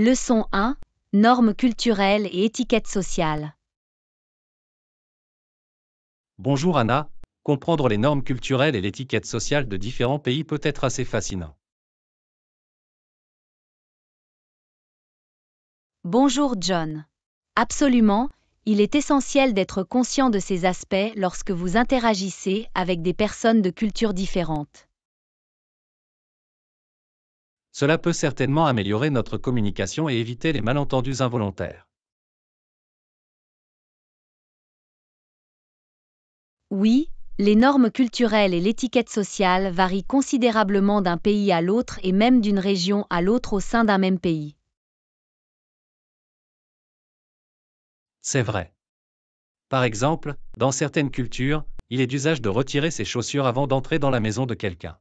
Leçon 1. Normes culturelles et étiquettes sociales Bonjour Anna, comprendre les normes culturelles et l'étiquette sociale de différents pays peut être assez fascinant. Bonjour John. Absolument, il est essentiel d'être conscient de ces aspects lorsque vous interagissez avec des personnes de cultures différentes. Cela peut certainement améliorer notre communication et éviter les malentendus involontaires. Oui, les normes culturelles et l'étiquette sociale varient considérablement d'un pays à l'autre et même d'une région à l'autre au sein d'un même pays. C'est vrai. Par exemple, dans certaines cultures, il est d'usage de retirer ses chaussures avant d'entrer dans la maison de quelqu'un.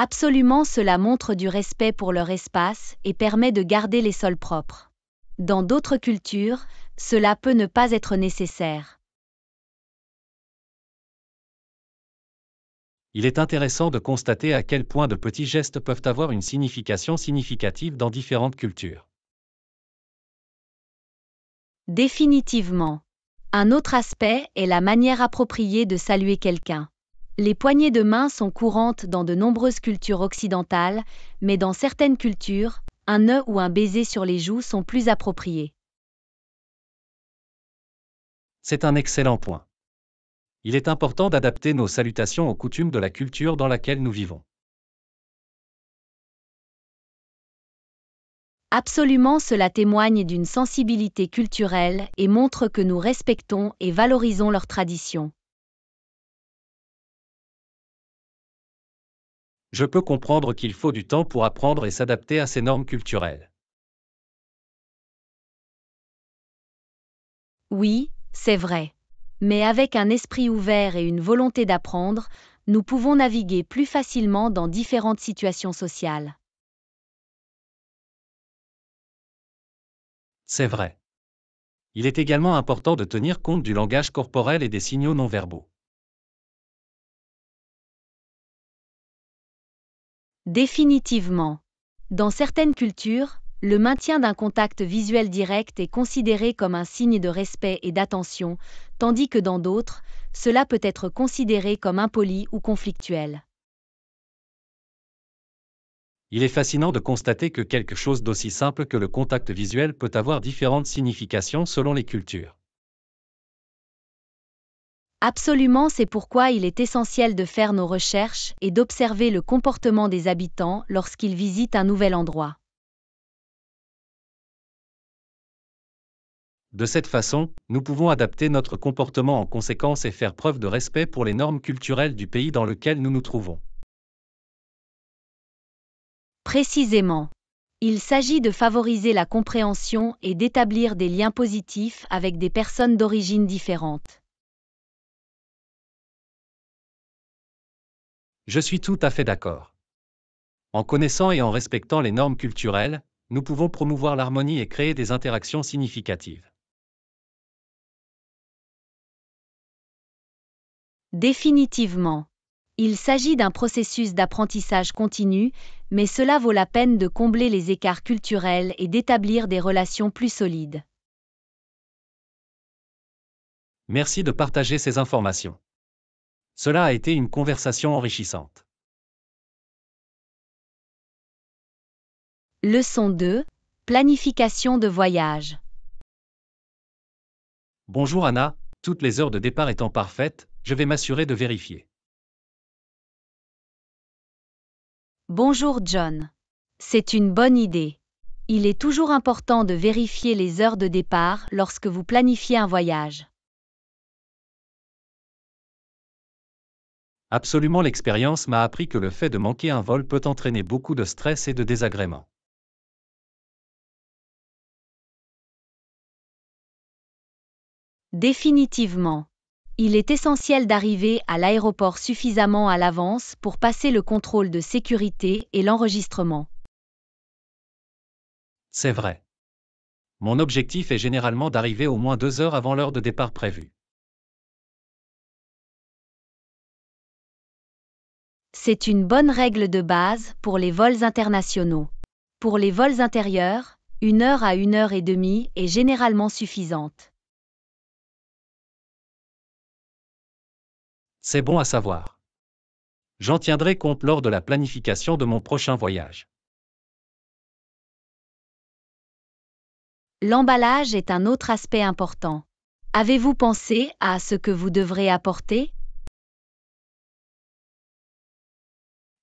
Absolument cela montre du respect pour leur espace et permet de garder les sols propres. Dans d'autres cultures, cela peut ne pas être nécessaire. Il est intéressant de constater à quel point de petits gestes peuvent avoir une signification significative dans différentes cultures. Définitivement. Un autre aspect est la manière appropriée de saluer quelqu'un. Les poignées de main sont courantes dans de nombreuses cultures occidentales, mais dans certaines cultures, un nœud ou un baiser sur les joues sont plus appropriés. C'est un excellent point. Il est important d'adapter nos salutations aux coutumes de la culture dans laquelle nous vivons. Absolument cela témoigne d'une sensibilité culturelle et montre que nous respectons et valorisons leurs traditions. je peux comprendre qu'il faut du temps pour apprendre et s'adapter à ces normes culturelles. Oui, c'est vrai. Mais avec un esprit ouvert et une volonté d'apprendre, nous pouvons naviguer plus facilement dans différentes situations sociales. C'est vrai. Il est également important de tenir compte du langage corporel et des signaux non verbaux. Définitivement. Dans certaines cultures, le maintien d'un contact visuel direct est considéré comme un signe de respect et d'attention, tandis que dans d'autres, cela peut être considéré comme impoli ou conflictuel. Il est fascinant de constater que quelque chose d'aussi simple que le contact visuel peut avoir différentes significations selon les cultures. Absolument, c'est pourquoi il est essentiel de faire nos recherches et d'observer le comportement des habitants lorsqu'ils visitent un nouvel endroit. De cette façon, nous pouvons adapter notre comportement en conséquence et faire preuve de respect pour les normes culturelles du pays dans lequel nous nous trouvons. Précisément. Il s'agit de favoriser la compréhension et d'établir des liens positifs avec des personnes d'origine différentes. Je suis tout à fait d'accord. En connaissant et en respectant les normes culturelles, nous pouvons promouvoir l'harmonie et créer des interactions significatives. Définitivement. Il s'agit d'un processus d'apprentissage continu, mais cela vaut la peine de combler les écarts culturels et d'établir des relations plus solides. Merci de partager ces informations. Cela a été une conversation enrichissante. Leçon 2. Planification de voyage. Bonjour Anna, toutes les heures de départ étant parfaites, je vais m'assurer de vérifier. Bonjour John. C'est une bonne idée. Il est toujours important de vérifier les heures de départ lorsque vous planifiez un voyage. Absolument l'expérience m'a appris que le fait de manquer un vol peut entraîner beaucoup de stress et de désagréments. Définitivement. Il est essentiel d'arriver à l'aéroport suffisamment à l'avance pour passer le contrôle de sécurité et l'enregistrement. C'est vrai. Mon objectif est généralement d'arriver au moins deux heures avant l'heure de départ prévue. C'est une bonne règle de base pour les vols internationaux. Pour les vols intérieurs, une heure à une heure et demie est généralement suffisante. C'est bon à savoir. J'en tiendrai compte lors de la planification de mon prochain voyage. L'emballage est un autre aspect important. Avez-vous pensé à ce que vous devrez apporter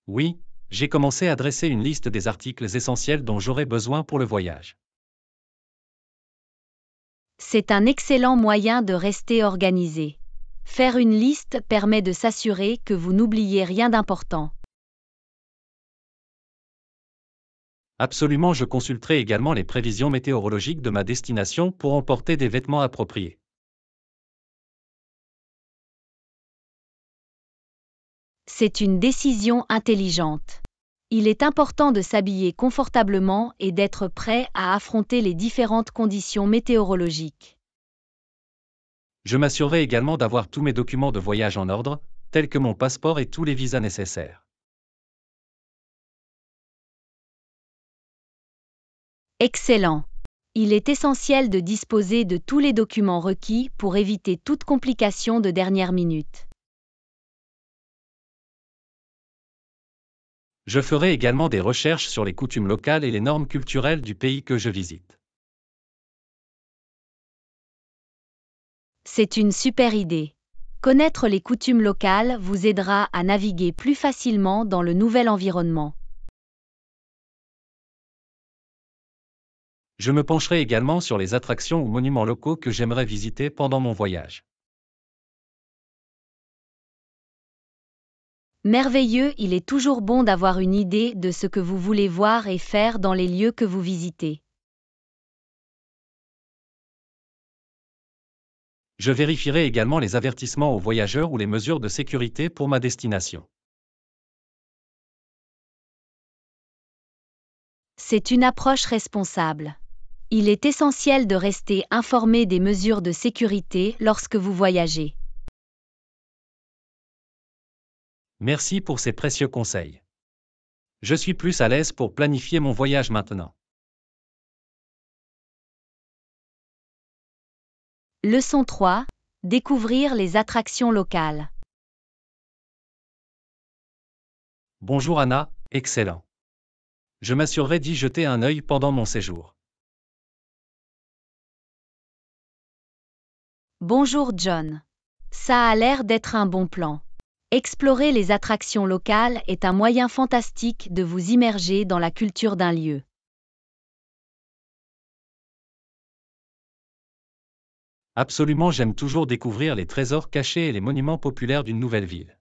Oui, j'ai commencé à dresser une liste des articles essentiels dont j'aurai besoin pour le voyage. C'est un excellent moyen de rester organisé. Faire une liste permet de s'assurer que vous n'oubliez rien d'important. Absolument, je consulterai également les prévisions météorologiques de ma destination pour emporter des vêtements appropriés. C'est une décision intelligente. Il est important de s'habiller confortablement et d'être prêt à affronter les différentes conditions météorologiques. Je m'assurerai également d'avoir tous mes documents de voyage en ordre, tels que mon passeport et tous les visas nécessaires. Excellent. Il est essentiel de disposer de tous les documents requis pour éviter toute complication de dernière minute. Je ferai également des recherches sur les coutumes locales et les normes culturelles du pays que je visite. C'est une super idée. Connaître les coutumes locales vous aidera à naviguer plus facilement dans le nouvel environnement. Je me pencherai également sur les attractions ou monuments locaux que j'aimerais visiter pendant mon voyage. Merveilleux, il est toujours bon d'avoir une idée de ce que vous voulez voir et faire dans les lieux que vous visitez. Je vérifierai également les avertissements aux voyageurs ou les mesures de sécurité pour ma destination. C'est une approche responsable. Il est essentiel de rester informé des mesures de sécurité lorsque vous voyagez. Merci pour ces précieux conseils. Je suis plus à l'aise pour planifier mon voyage maintenant. Leçon 3. Découvrir les attractions locales. Bonjour Anna, excellent. Je m'assurerai d'y jeter un œil pendant mon séjour. Bonjour John. Ça a l'air d'être un bon plan. Explorer les attractions locales est un moyen fantastique de vous immerger dans la culture d'un lieu. Absolument, j'aime toujours découvrir les trésors cachés et les monuments populaires d'une nouvelle ville.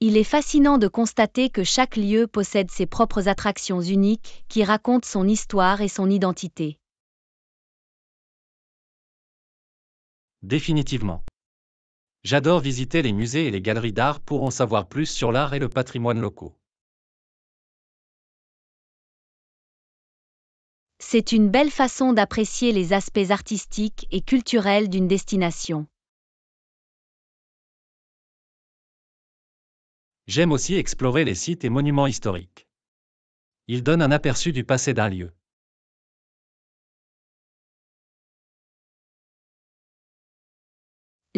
Il est fascinant de constater que chaque lieu possède ses propres attractions uniques qui racontent son histoire et son identité. Définitivement. J'adore visiter les musées et les galeries d'art pour en savoir plus sur l'art et le patrimoine locaux. C'est une belle façon d'apprécier les aspects artistiques et culturels d'une destination. J'aime aussi explorer les sites et monuments historiques. Ils donnent un aperçu du passé d'un lieu.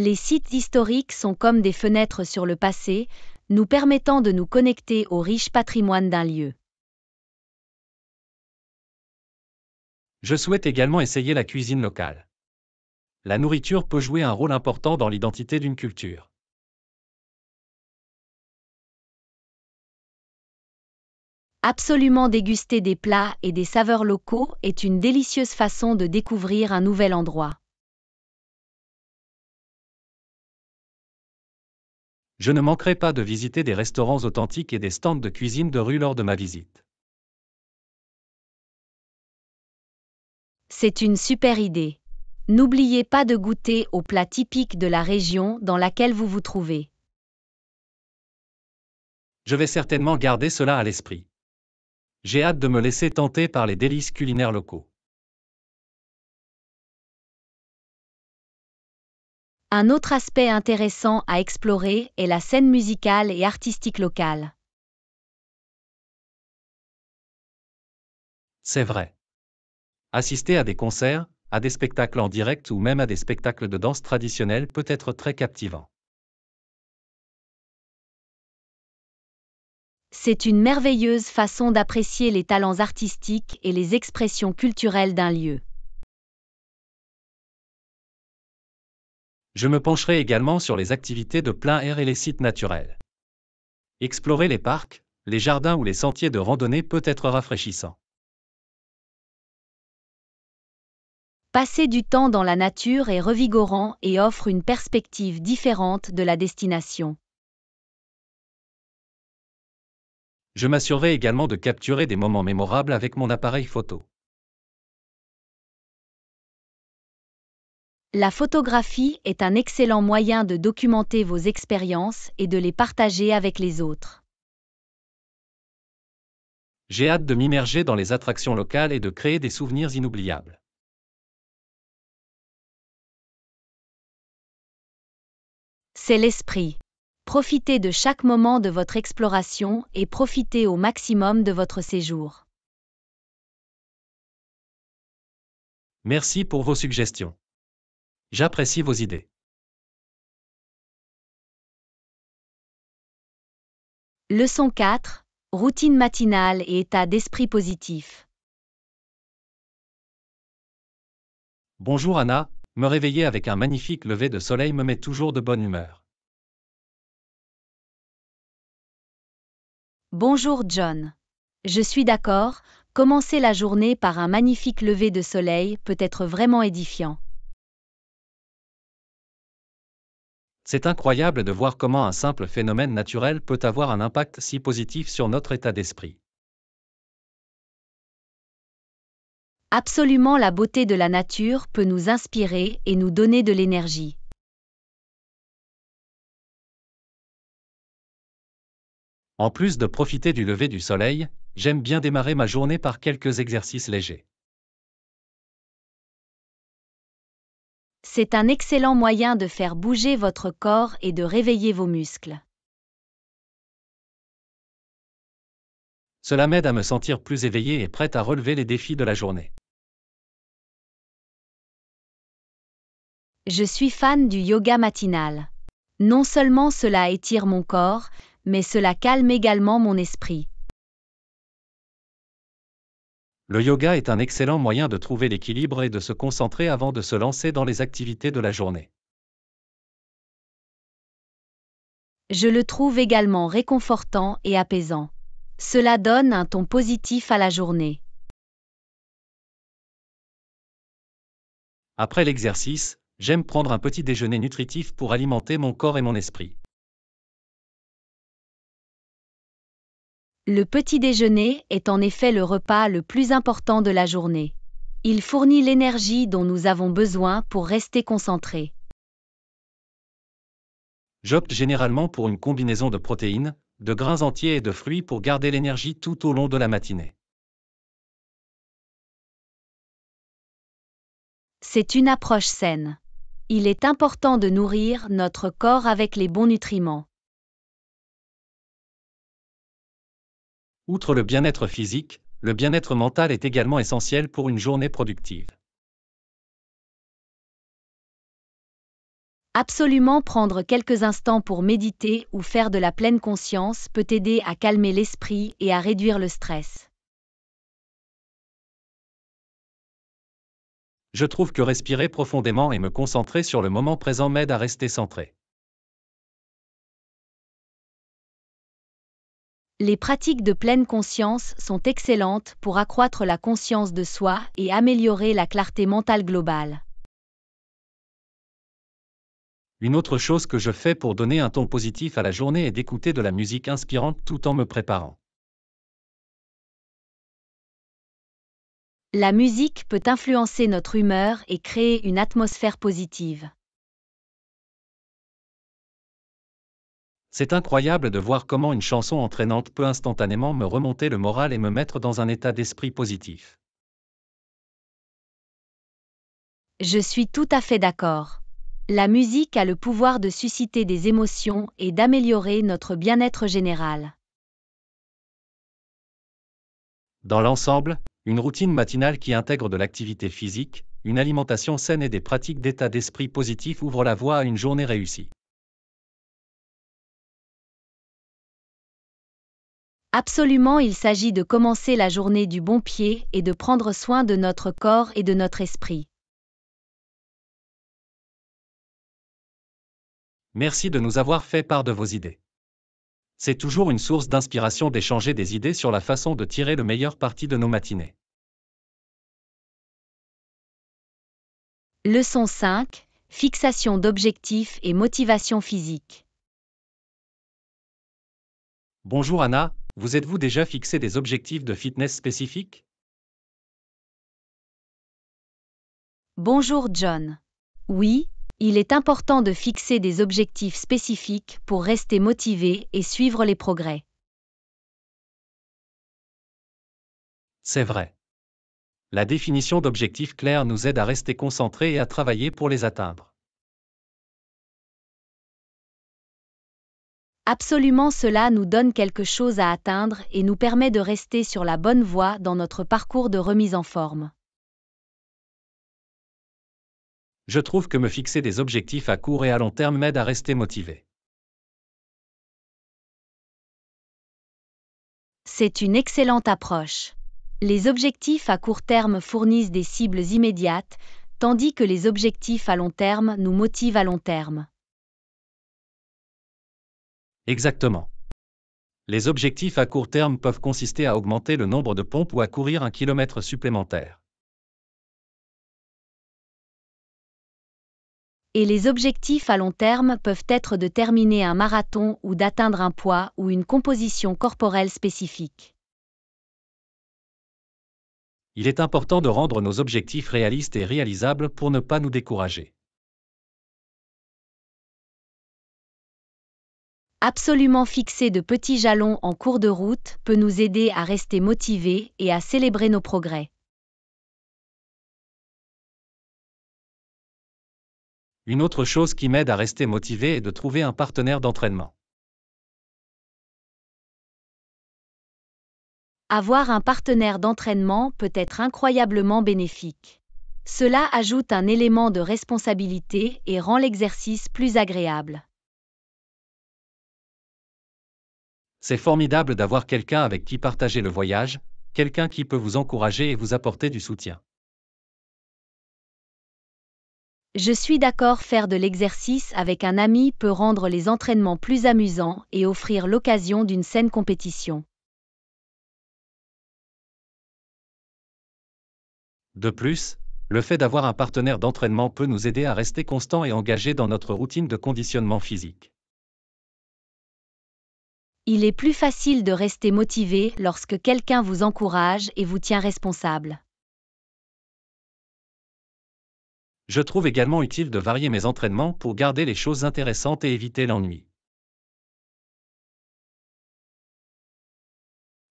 Les sites historiques sont comme des fenêtres sur le passé, nous permettant de nous connecter au riche patrimoine d'un lieu. Je souhaite également essayer la cuisine locale. La nourriture peut jouer un rôle important dans l'identité d'une culture. Absolument déguster des plats et des saveurs locaux est une délicieuse façon de découvrir un nouvel endroit. je ne manquerai pas de visiter des restaurants authentiques et des stands de cuisine de rue lors de ma visite. C'est une super idée. N'oubliez pas de goûter aux plats typiques de la région dans laquelle vous vous trouvez. Je vais certainement garder cela à l'esprit. J'ai hâte de me laisser tenter par les délices culinaires locaux. Un autre aspect intéressant à explorer est la scène musicale et artistique locale. C'est vrai. Assister à des concerts, à des spectacles en direct ou même à des spectacles de danse traditionnelle peut être très captivant. C'est une merveilleuse façon d'apprécier les talents artistiques et les expressions culturelles d'un lieu. Je me pencherai également sur les activités de plein air et les sites naturels. Explorer les parcs, les jardins ou les sentiers de randonnée peut être rafraîchissant. Passer du temps dans la nature est revigorant et offre une perspective différente de la destination. Je m'assurerai également de capturer des moments mémorables avec mon appareil photo. La photographie est un excellent moyen de documenter vos expériences et de les partager avec les autres. J'ai hâte de m'immerger dans les attractions locales et de créer des souvenirs inoubliables. C'est l'esprit. Profitez de chaque moment de votre exploration et profitez au maximum de votre séjour. Merci pour vos suggestions. J'apprécie vos idées. Leçon 4. Routine matinale et état d'esprit positif. Bonjour Anna, me réveiller avec un magnifique lever de soleil me met toujours de bonne humeur. Bonjour John. Je suis d'accord, commencer la journée par un magnifique lever de soleil peut être vraiment édifiant. C'est incroyable de voir comment un simple phénomène naturel peut avoir un impact si positif sur notre état d'esprit. Absolument la beauté de la nature peut nous inspirer et nous donner de l'énergie. En plus de profiter du lever du soleil, j'aime bien démarrer ma journée par quelques exercices légers. C'est un excellent moyen de faire bouger votre corps et de réveiller vos muscles. Cela m'aide à me sentir plus éveillé et prête à relever les défis de la journée. Je suis fan du yoga matinal. Non seulement cela étire mon corps, mais cela calme également mon esprit. Le yoga est un excellent moyen de trouver l'équilibre et de se concentrer avant de se lancer dans les activités de la journée. Je le trouve également réconfortant et apaisant. Cela donne un ton positif à la journée. Après l'exercice, j'aime prendre un petit déjeuner nutritif pour alimenter mon corps et mon esprit. Le petit déjeuner est en effet le repas le plus important de la journée. Il fournit l'énergie dont nous avons besoin pour rester concentrés. J'opte généralement pour une combinaison de protéines, de grains entiers et de fruits pour garder l'énergie tout au long de la matinée. C'est une approche saine. Il est important de nourrir notre corps avec les bons nutriments. Outre le bien-être physique, le bien-être mental est également essentiel pour une journée productive. Absolument prendre quelques instants pour méditer ou faire de la pleine conscience peut aider à calmer l'esprit et à réduire le stress. Je trouve que respirer profondément et me concentrer sur le moment présent m'aide à rester centré. Les pratiques de pleine conscience sont excellentes pour accroître la conscience de soi et améliorer la clarté mentale globale. Une autre chose que je fais pour donner un ton positif à la journée est d'écouter de la musique inspirante tout en me préparant. La musique peut influencer notre humeur et créer une atmosphère positive. C'est incroyable de voir comment une chanson entraînante peut instantanément me remonter le moral et me mettre dans un état d'esprit positif. Je suis tout à fait d'accord. La musique a le pouvoir de susciter des émotions et d'améliorer notre bien-être général. Dans l'ensemble, une routine matinale qui intègre de l'activité physique, une alimentation saine et des pratiques d'état d'esprit positif ouvre la voie à une journée réussie. Absolument il s'agit de commencer la journée du bon pied et de prendre soin de notre corps et de notre esprit. Merci de nous avoir fait part de vos idées. C'est toujours une source d'inspiration d'échanger des idées sur la façon de tirer le meilleur parti de nos matinées. Leçon 5. Fixation d'objectifs et motivation physique. Bonjour Anna, vous êtes-vous déjà fixé des objectifs de fitness spécifiques Bonjour John. Oui, il est important de fixer des objectifs spécifiques pour rester motivé et suivre les progrès. C'est vrai. La définition d'objectifs clairs nous aide à rester concentrés et à travailler pour les atteindre. Absolument cela nous donne quelque chose à atteindre et nous permet de rester sur la bonne voie dans notre parcours de remise en forme. Je trouve que me fixer des objectifs à court et à long terme m'aide à rester motivé. C'est une excellente approche. Les objectifs à court terme fournissent des cibles immédiates, tandis que les objectifs à long terme nous motivent à long terme. Exactement. Les objectifs à court terme peuvent consister à augmenter le nombre de pompes ou à courir un kilomètre supplémentaire. Et les objectifs à long terme peuvent être de terminer un marathon ou d'atteindre un poids ou une composition corporelle spécifique. Il est important de rendre nos objectifs réalistes et réalisables pour ne pas nous décourager. Absolument fixer de petits jalons en cours de route peut nous aider à rester motivés et à célébrer nos progrès. Une autre chose qui m'aide à rester motivé est de trouver un partenaire d'entraînement. Avoir un partenaire d'entraînement peut être incroyablement bénéfique. Cela ajoute un élément de responsabilité et rend l'exercice plus agréable. C'est formidable d'avoir quelqu'un avec qui partager le voyage, quelqu'un qui peut vous encourager et vous apporter du soutien. Je suis d'accord, faire de l'exercice avec un ami peut rendre les entraînements plus amusants et offrir l'occasion d'une saine compétition. De plus, le fait d'avoir un partenaire d'entraînement peut nous aider à rester constants et engagés dans notre routine de conditionnement physique. Il est plus facile de rester motivé lorsque quelqu'un vous encourage et vous tient responsable. Je trouve également utile de varier mes entraînements pour garder les choses intéressantes et éviter l'ennui.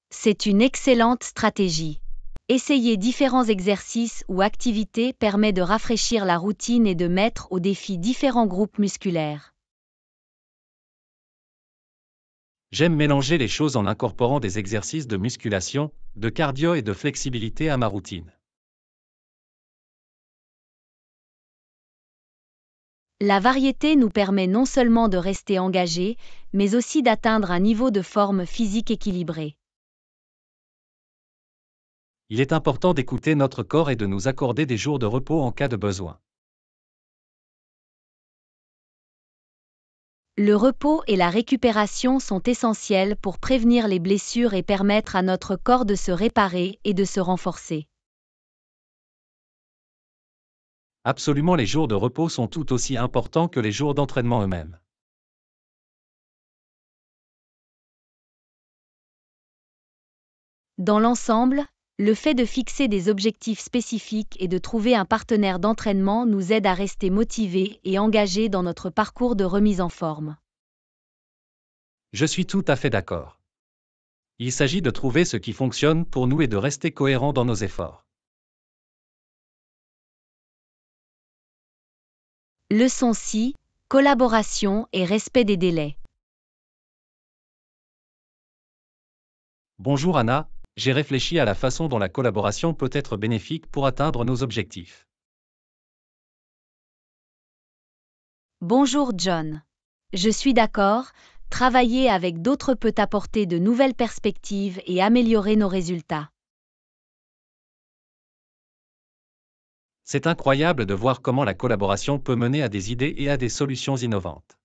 C'est une excellente stratégie. Essayer différents exercices ou activités permet de rafraîchir la routine et de mettre au défi différents groupes musculaires. J'aime mélanger les choses en incorporant des exercices de musculation, de cardio et de flexibilité à ma routine. La variété nous permet non seulement de rester engagés, mais aussi d'atteindre un niveau de forme physique équilibré. Il est important d'écouter notre corps et de nous accorder des jours de repos en cas de besoin. Le repos et la récupération sont essentiels pour prévenir les blessures et permettre à notre corps de se réparer et de se renforcer. Absolument, les jours de repos sont tout aussi importants que les jours d'entraînement eux-mêmes. Dans l'ensemble, le fait de fixer des objectifs spécifiques et de trouver un partenaire d'entraînement nous aide à rester motivés et engagés dans notre parcours de remise en forme. Je suis tout à fait d'accord. Il s'agit de trouver ce qui fonctionne pour nous et de rester cohérent dans nos efforts. Leçon 6. Collaboration et respect des délais. Bonjour Anna, j'ai réfléchi à la façon dont la collaboration peut être bénéfique pour atteindre nos objectifs. Bonjour John. Je suis d'accord, travailler avec d'autres peut apporter de nouvelles perspectives et améliorer nos résultats. C'est incroyable de voir comment la collaboration peut mener à des idées et à des solutions innovantes.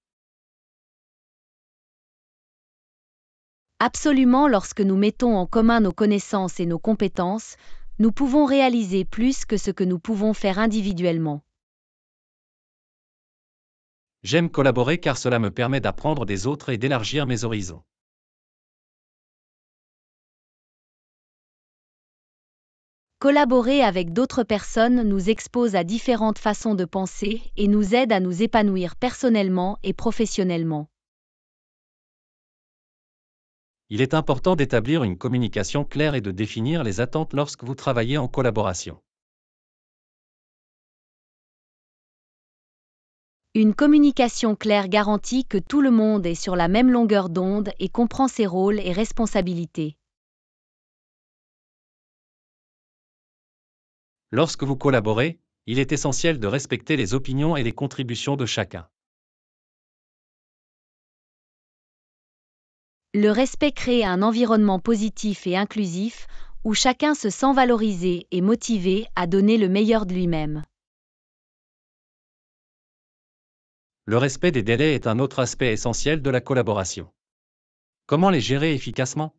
Absolument lorsque nous mettons en commun nos connaissances et nos compétences, nous pouvons réaliser plus que ce que nous pouvons faire individuellement. J'aime collaborer car cela me permet d'apprendre des autres et d'élargir mes horizons. Collaborer avec d'autres personnes nous expose à différentes façons de penser et nous aide à nous épanouir personnellement et professionnellement il est important d'établir une communication claire et de définir les attentes lorsque vous travaillez en collaboration. Une communication claire garantit que tout le monde est sur la même longueur d'onde et comprend ses rôles et responsabilités. Lorsque vous collaborez, il est essentiel de respecter les opinions et les contributions de chacun. Le respect crée un environnement positif et inclusif où chacun se sent valorisé et motivé à donner le meilleur de lui-même. Le respect des délais est un autre aspect essentiel de la collaboration. Comment les gérer efficacement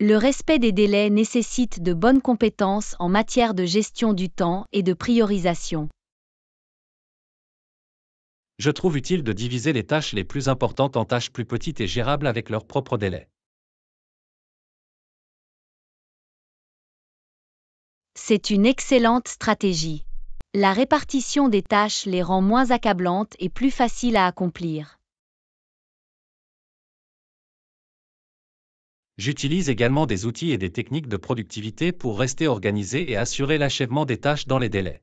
Le respect des délais nécessite de bonnes compétences en matière de gestion du temps et de priorisation je trouve utile de diviser les tâches les plus importantes en tâches plus petites et gérables avec leurs propre délai. C'est une excellente stratégie. La répartition des tâches les rend moins accablantes et plus faciles à accomplir. J'utilise également des outils et des techniques de productivité pour rester organisé et assurer l'achèvement des tâches dans les délais.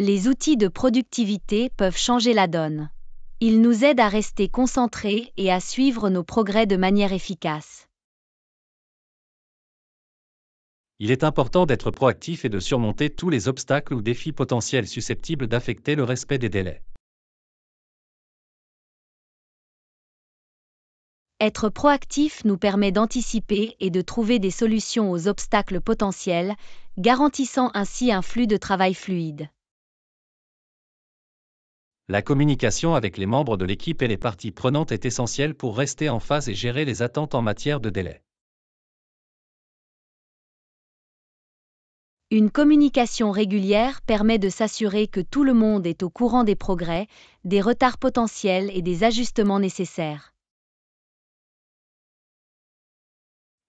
les outils de productivité peuvent changer la donne. Ils nous aident à rester concentrés et à suivre nos progrès de manière efficace. Il est important d'être proactif et de surmonter tous les obstacles ou défis potentiels susceptibles d'affecter le respect des délais. Être proactif nous permet d'anticiper et de trouver des solutions aux obstacles potentiels, garantissant ainsi un flux de travail fluide. La communication avec les membres de l'équipe et les parties prenantes est essentielle pour rester en phase et gérer les attentes en matière de délai. Une communication régulière permet de s'assurer que tout le monde est au courant des progrès, des retards potentiels et des ajustements nécessaires.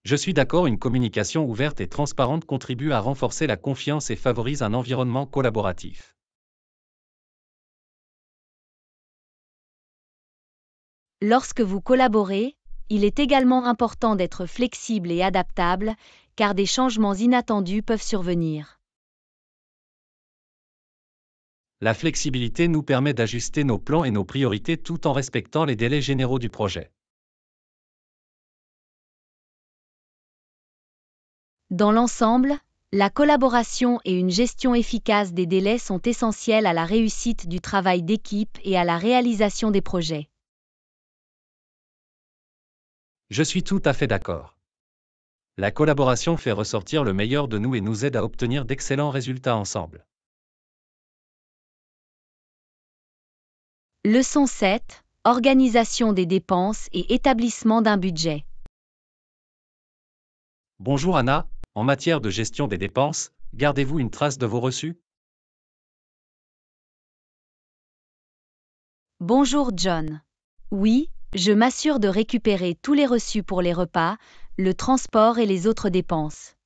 Je suis d'accord, une communication ouverte et transparente contribue à renforcer la confiance et favorise un environnement collaboratif. Lorsque vous collaborez, il est également important d'être flexible et adaptable, car des changements inattendus peuvent survenir. La flexibilité nous permet d'ajuster nos plans et nos priorités tout en respectant les délais généraux du projet. Dans l'ensemble, la collaboration et une gestion efficace des délais sont essentielles à la réussite du travail d'équipe et à la réalisation des projets. Je suis tout à fait d'accord. La collaboration fait ressortir le meilleur de nous et nous aide à obtenir d'excellents résultats ensemble. Leçon 7. Organisation des dépenses et établissement d'un budget. Bonjour Anna, en matière de gestion des dépenses, gardez-vous une trace de vos reçus Bonjour John. Oui, je m'assure de récupérer tous les reçus pour les repas, le transport et les autres dépenses.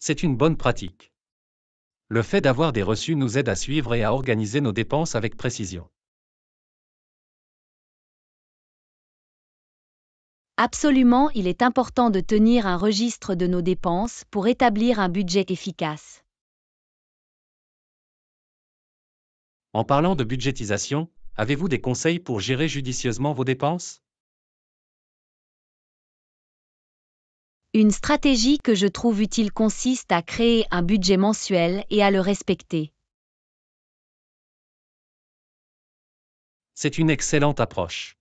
C'est une bonne pratique. Le fait d'avoir des reçus nous aide à suivre et à organiser nos dépenses avec précision. Absolument, il est important de tenir un registre de nos dépenses pour établir un budget efficace. En parlant de budgétisation, avez-vous des conseils pour gérer judicieusement vos dépenses Une stratégie que je trouve utile consiste à créer un budget mensuel et à le respecter. C'est une excellente approche.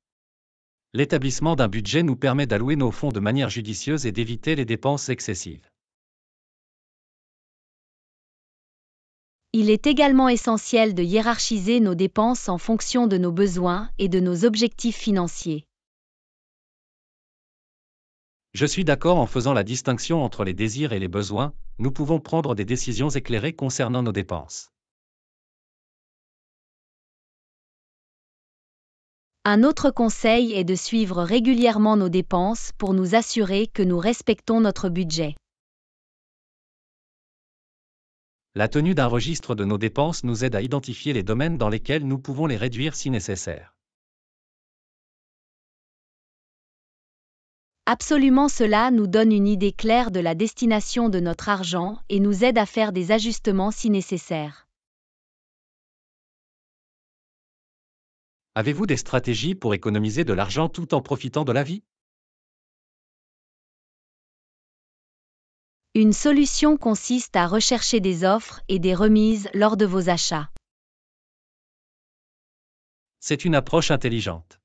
L'établissement d'un budget nous permet d'allouer nos fonds de manière judicieuse et d'éviter les dépenses excessives. Il est également essentiel de hiérarchiser nos dépenses en fonction de nos besoins et de nos objectifs financiers. Je suis d'accord en faisant la distinction entre les désirs et les besoins, nous pouvons prendre des décisions éclairées concernant nos dépenses. Un autre conseil est de suivre régulièrement nos dépenses pour nous assurer que nous respectons notre budget. La tenue d'un registre de nos dépenses nous aide à identifier les domaines dans lesquels nous pouvons les réduire si nécessaire. Absolument cela nous donne une idée claire de la destination de notre argent et nous aide à faire des ajustements si nécessaire. Avez-vous des stratégies pour économiser de l'argent tout en profitant de la vie Une solution consiste à rechercher des offres et des remises lors de vos achats. C'est une approche intelligente.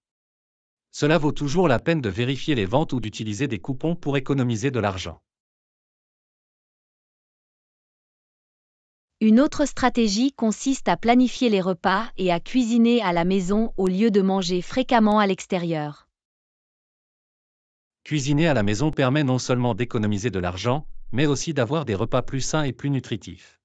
Cela vaut toujours la peine de vérifier les ventes ou d'utiliser des coupons pour économiser de l'argent. Une autre stratégie consiste à planifier les repas et à cuisiner à la maison au lieu de manger fréquemment à l'extérieur. Cuisiner à la maison permet non seulement d'économiser de l'argent, mais aussi d'avoir des repas plus sains et plus nutritifs.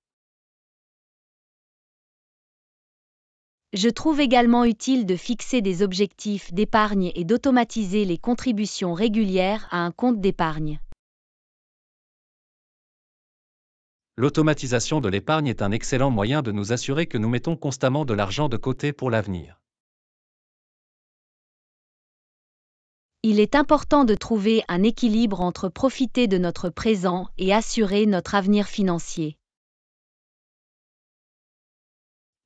Je trouve également utile de fixer des objectifs d'épargne et d'automatiser les contributions régulières à un compte d'épargne. L'automatisation de l'épargne est un excellent moyen de nous assurer que nous mettons constamment de l'argent de côté pour l'avenir. il est important de trouver un équilibre entre profiter de notre présent et assurer notre avenir financier.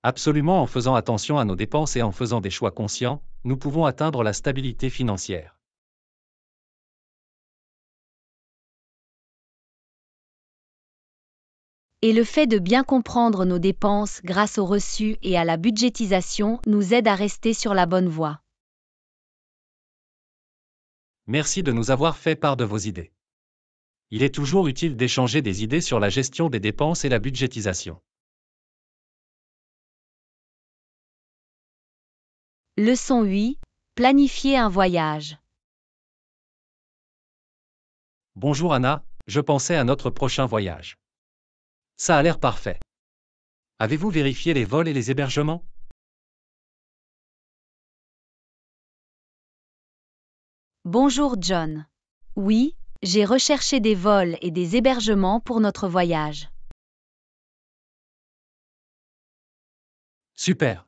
Absolument en faisant attention à nos dépenses et en faisant des choix conscients, nous pouvons atteindre la stabilité financière. et le fait de bien comprendre nos dépenses grâce aux reçus et à la budgétisation nous aide à rester sur la bonne voie. Merci de nous avoir fait part de vos idées. Il est toujours utile d'échanger des idées sur la gestion des dépenses et la budgétisation. Leçon 8. Planifier un voyage. Bonjour Anna, je pensais à notre prochain voyage. Ça a l'air parfait. Avez-vous vérifié les vols et les hébergements Bonjour John. Oui, j'ai recherché des vols et des hébergements pour notre voyage. Super.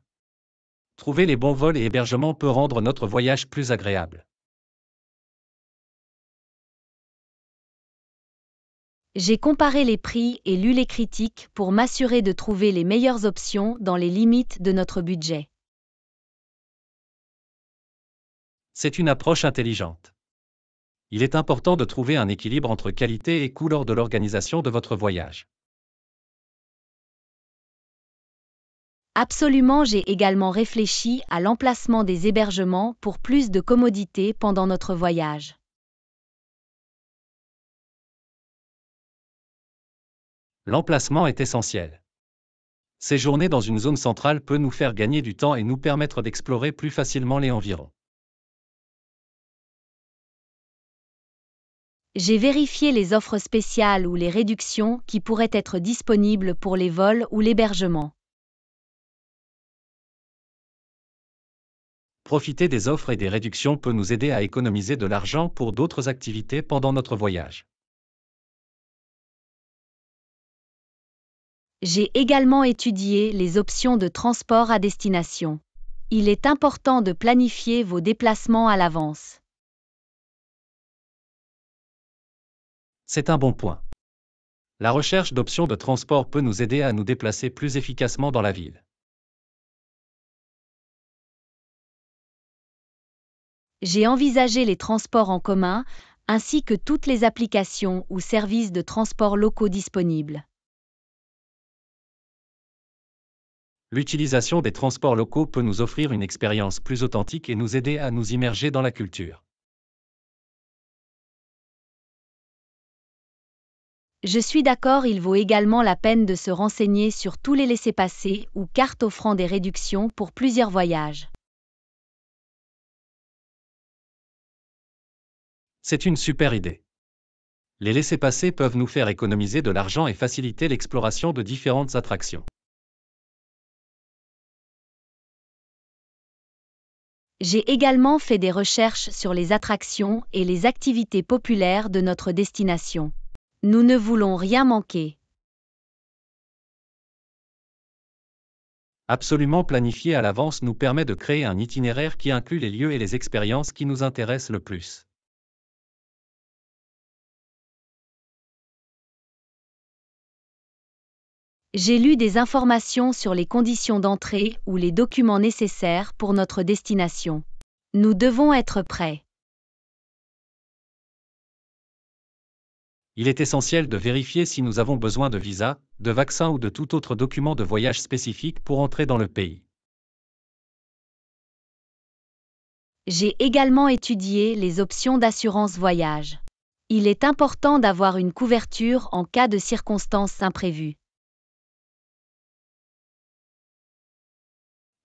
Trouver les bons vols et hébergements peut rendre notre voyage plus agréable. J'ai comparé les prix et lu les critiques pour m'assurer de trouver les meilleures options dans les limites de notre budget. C'est une approche intelligente. Il est important de trouver un équilibre entre qualité et coût lors de l'organisation de votre voyage. Absolument, j'ai également réfléchi à l'emplacement des hébergements pour plus de commodité pendant notre voyage. L'emplacement est essentiel. Séjourner dans une zone centrale peut nous faire gagner du temps et nous permettre d'explorer plus facilement les environs. J'ai vérifié les offres spéciales ou les réductions qui pourraient être disponibles pour les vols ou l'hébergement. Profiter des offres et des réductions peut nous aider à économiser de l'argent pour d'autres activités pendant notre voyage. J'ai également étudié les options de transport à destination. Il est important de planifier vos déplacements à l'avance. C'est un bon point. La recherche d'options de transport peut nous aider à nous déplacer plus efficacement dans la ville. J'ai envisagé les transports en commun, ainsi que toutes les applications ou services de transports locaux disponibles. L'utilisation des transports locaux peut nous offrir une expérience plus authentique et nous aider à nous immerger dans la culture. Je suis d'accord, il vaut également la peine de se renseigner sur tous les laissés-passer ou cartes offrant des réductions pour plusieurs voyages. C'est une super idée. Les laissés-passer peuvent nous faire économiser de l'argent et faciliter l'exploration de différentes attractions. J'ai également fait des recherches sur les attractions et les activités populaires de notre destination. Nous ne voulons rien manquer. Absolument planifier à l'avance nous permet de créer un itinéraire qui inclut les lieux et les expériences qui nous intéressent le plus. J'ai lu des informations sur les conditions d'entrée ou les documents nécessaires pour notre destination. Nous devons être prêts. il est essentiel de vérifier si nous avons besoin de visa, de vaccin ou de tout autre document de voyage spécifique pour entrer dans le pays. J'ai également étudié les options d'assurance voyage. Il est important d'avoir une couverture en cas de circonstances imprévues.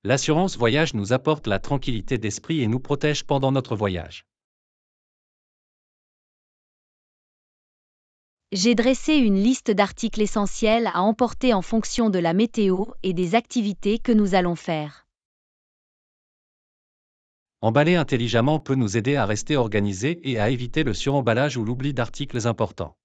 L'assurance voyage nous apporte la tranquillité d'esprit et nous protège pendant notre voyage. j'ai dressé une liste d'articles essentiels à emporter en fonction de la météo et des activités que nous allons faire. Emballer intelligemment peut nous aider à rester organisés et à éviter le suremballage ou l'oubli d'articles importants.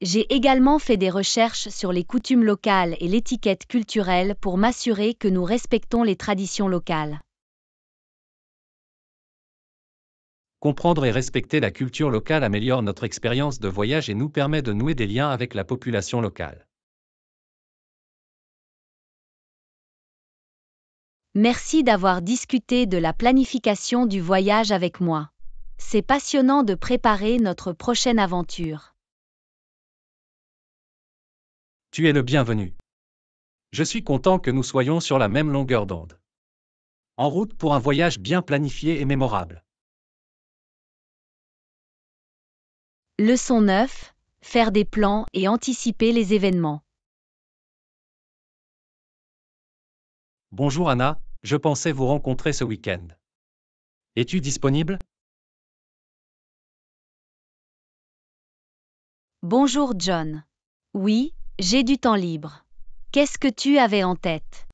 J'ai également fait des recherches sur les coutumes locales et l'étiquette culturelle pour m'assurer que nous respectons les traditions locales. Comprendre et respecter la culture locale améliore notre expérience de voyage et nous permet de nouer des liens avec la population locale. Merci d'avoir discuté de la planification du voyage avec moi. C'est passionnant de préparer notre prochaine aventure. Tu es le bienvenu. Je suis content que nous soyons sur la même longueur d'onde. En route pour un voyage bien planifié et mémorable. Leçon 9. Faire des plans et anticiper les événements. Bonjour Anna, je pensais vous rencontrer ce week-end. Es-tu disponible Bonjour John. Oui, j'ai du temps libre. Qu'est-ce que tu avais en tête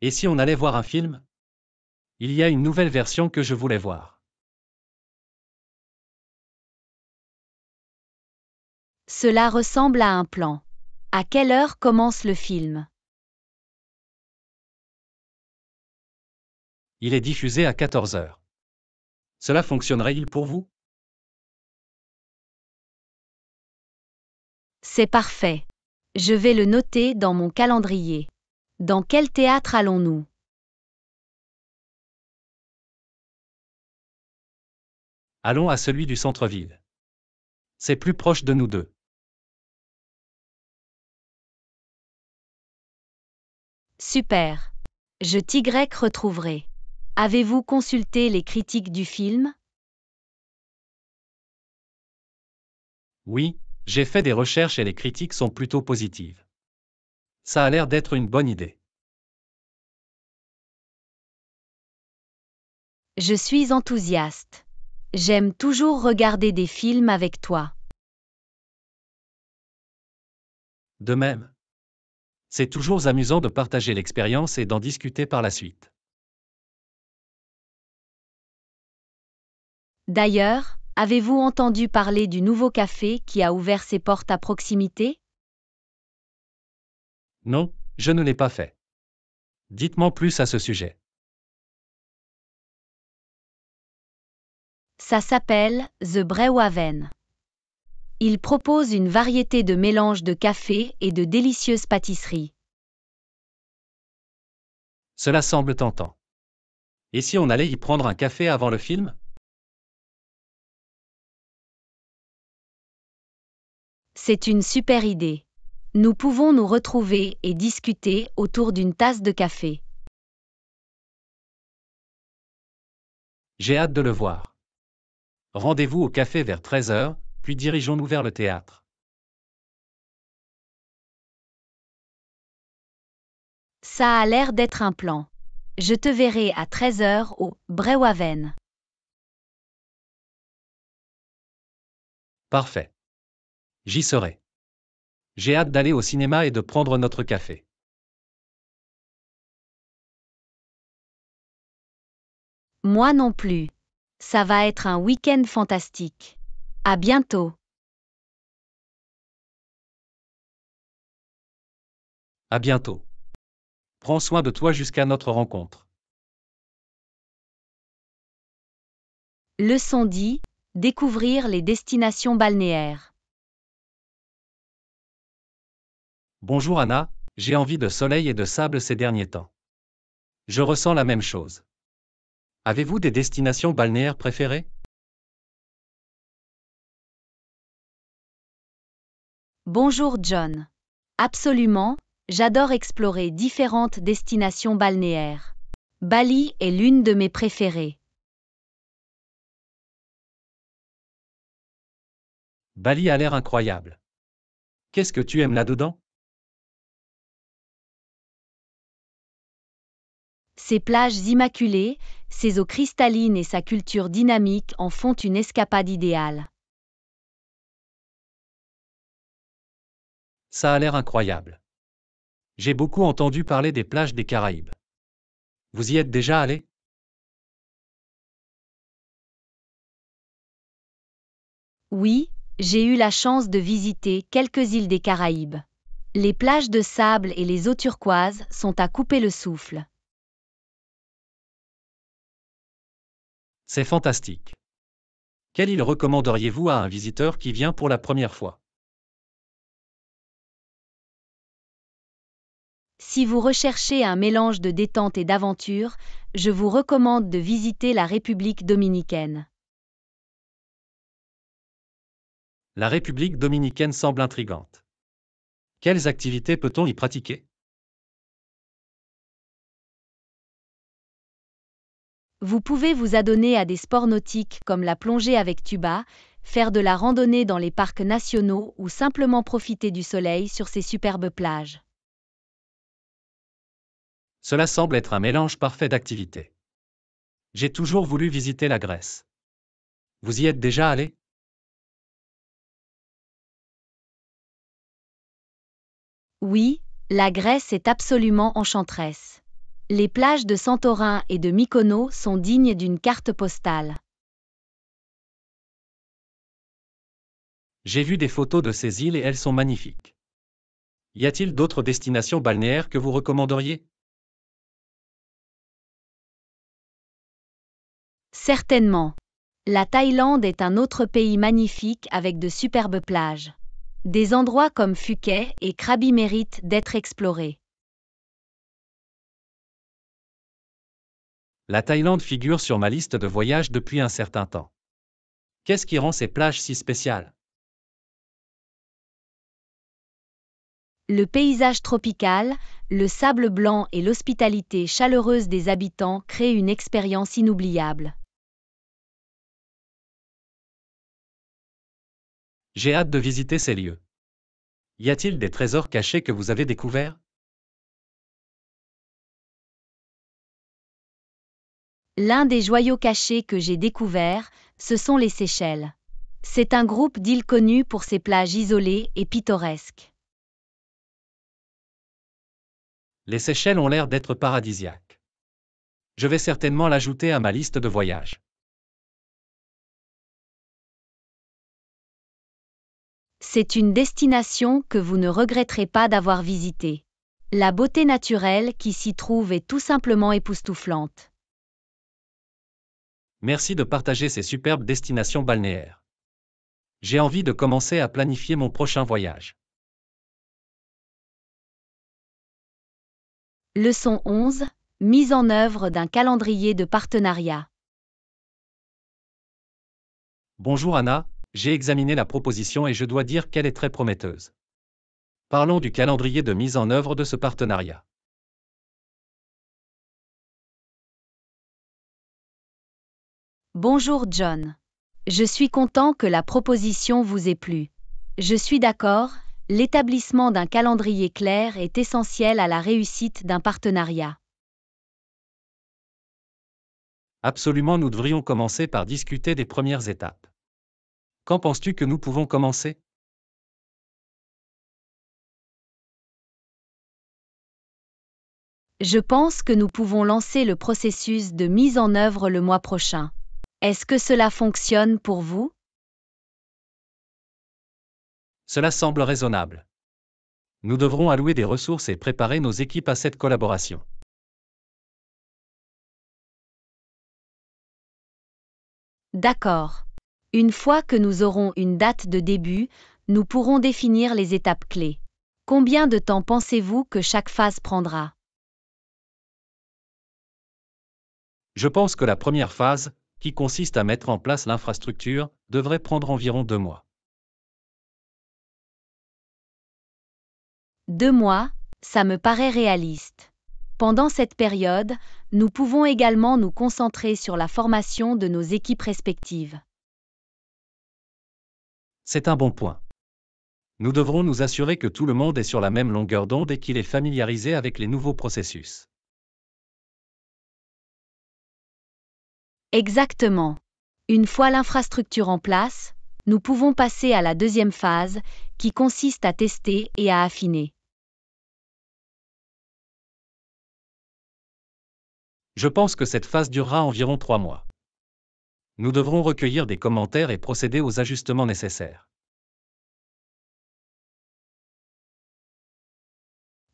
Et si on allait voir un film il y a une nouvelle version que je voulais voir. Cela ressemble à un plan. À quelle heure commence le film Il est diffusé à 14 heures. Cela fonctionnerait-il pour vous C'est parfait. Je vais le noter dans mon calendrier. Dans quel théâtre allons-nous Allons à celui du centre-ville. C'est plus proche de nous deux. Super. Je t'y retrouverai. Avez-vous consulté les critiques du film Oui, j'ai fait des recherches et les critiques sont plutôt positives. Ça a l'air d'être une bonne idée. Je suis enthousiaste. J'aime toujours regarder des films avec toi. De même. C'est toujours amusant de partager l'expérience et d'en discuter par la suite. D'ailleurs, avez-vous entendu parler du nouveau café qui a ouvert ses portes à proximité Non, je ne l'ai pas fait. Dites-moi plus à ce sujet. Ça s'appelle The Brewaven. Il propose une variété de mélanges de café et de délicieuses pâtisseries. Cela semble tentant. Et si on allait y prendre un café avant le film C'est une super idée. Nous pouvons nous retrouver et discuter autour d'une tasse de café. J'ai hâte de le voir. Rendez-vous au café vers 13h, puis dirigeons-nous vers le théâtre. Ça a l'air d'être un plan. Je te verrai à 13h au Brewaven. Parfait. J'y serai. J'ai hâte d'aller au cinéma et de prendre notre café. Moi non plus. Ça va être un week-end fantastique. À bientôt. À bientôt. Prends soin de toi jusqu'à notre rencontre. Leçon 10. Découvrir les destinations balnéaires. Bonjour Anna, j'ai envie de soleil et de sable ces derniers temps. Je ressens la même chose. Avez-vous des destinations balnéaires préférées Bonjour John. Absolument, j'adore explorer différentes destinations balnéaires. Bali est l'une de mes préférées. Bali a l'air incroyable. Qu'est-ce que tu aimes là-dedans Ses plages immaculées, ses eaux cristallines et sa culture dynamique en font une escapade idéale. Ça a l'air incroyable. J'ai beaucoup entendu parler des plages des Caraïbes. Vous y êtes déjà allé Oui, j'ai eu la chance de visiter quelques îles des Caraïbes. Les plages de sable et les eaux turquoises sont à couper le souffle. C'est fantastique. Quelle île recommanderiez-vous à un visiteur qui vient pour la première fois Si vous recherchez un mélange de détente et d'aventure, je vous recommande de visiter la République dominicaine. La République dominicaine semble intrigante. Quelles activités peut-on y pratiquer Vous pouvez vous adonner à des sports nautiques comme la plongée avec tuba, faire de la randonnée dans les parcs nationaux ou simplement profiter du soleil sur ces superbes plages. Cela semble être un mélange parfait d'activités. J'ai toujours voulu visiter la Grèce. Vous y êtes déjà allé Oui, la Grèce est absolument enchanteresse. Les plages de Santorin et de Mykonos sont dignes d'une carte postale. J'ai vu des photos de ces îles et elles sont magnifiques. Y a-t-il d'autres destinations balnéaires que vous recommanderiez Certainement. La Thaïlande est un autre pays magnifique avec de superbes plages. Des endroits comme Phuket et Krabi méritent d'être explorés. La Thaïlande figure sur ma liste de voyages depuis un certain temps. Qu'est-ce qui rend ces plages si spéciales Le paysage tropical, le sable blanc et l'hospitalité chaleureuse des habitants créent une expérience inoubliable. J'ai hâte de visiter ces lieux. Y a-t-il des trésors cachés que vous avez découverts L'un des joyaux cachés que j'ai découvert, ce sont les Seychelles. C'est un groupe d'îles connues pour ses plages isolées et pittoresques. Les Seychelles ont l'air d'être paradisiaques. Je vais certainement l'ajouter à ma liste de voyages. C'est une destination que vous ne regretterez pas d'avoir visitée. La beauté naturelle qui s'y trouve est tout simplement époustouflante. Merci de partager ces superbes destinations balnéaires. J'ai envie de commencer à planifier mon prochain voyage. Leçon 11. Mise en œuvre d'un calendrier de partenariat. Bonjour Anna, j'ai examiné la proposition et je dois dire qu'elle est très prometteuse. Parlons du calendrier de mise en œuvre de ce partenariat. Bonjour John. Je suis content que la proposition vous ait plu. Je suis d'accord, l'établissement d'un calendrier clair est essentiel à la réussite d'un partenariat. Absolument, nous devrions commencer par discuter des premières étapes. Quand penses-tu que nous pouvons commencer Je pense que nous pouvons lancer le processus de mise en œuvre le mois prochain. Est-ce que cela fonctionne pour vous Cela semble raisonnable. Nous devrons allouer des ressources et préparer nos équipes à cette collaboration. D'accord. Une fois que nous aurons une date de début, nous pourrons définir les étapes clés. Combien de temps pensez-vous que chaque phase prendra Je pense que la première phase, qui consiste à mettre en place l'infrastructure, devrait prendre environ deux mois. Deux mois, ça me paraît réaliste. Pendant cette période, nous pouvons également nous concentrer sur la formation de nos équipes respectives. C'est un bon point. Nous devrons nous assurer que tout le monde est sur la même longueur d'onde et qu'il est familiarisé avec les nouveaux processus. Exactement. Une fois l'infrastructure en place, nous pouvons passer à la deuxième phase, qui consiste à tester et à affiner. Je pense que cette phase durera environ trois mois. Nous devrons recueillir des commentaires et procéder aux ajustements nécessaires.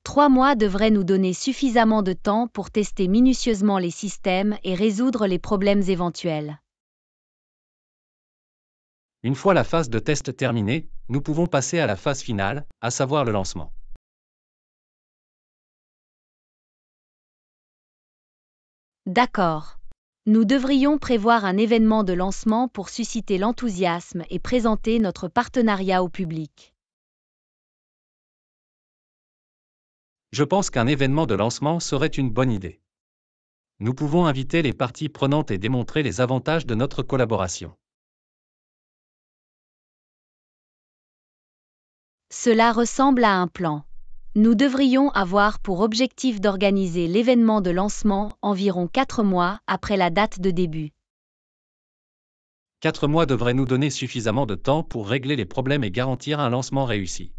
Trois mois devraient nous donner suffisamment de temps pour tester minutieusement les systèmes et résoudre les problèmes éventuels. Une fois la phase de test terminée, nous pouvons passer à la phase finale, à savoir le lancement. D'accord. Nous devrions prévoir un événement de lancement pour susciter l'enthousiasme et présenter notre partenariat au public. je pense qu'un événement de lancement serait une bonne idée. Nous pouvons inviter les parties prenantes et démontrer les avantages de notre collaboration. Cela ressemble à un plan. Nous devrions avoir pour objectif d'organiser l'événement de lancement environ 4 mois après la date de début. 4 mois devraient nous donner suffisamment de temps pour régler les problèmes et garantir un lancement réussi.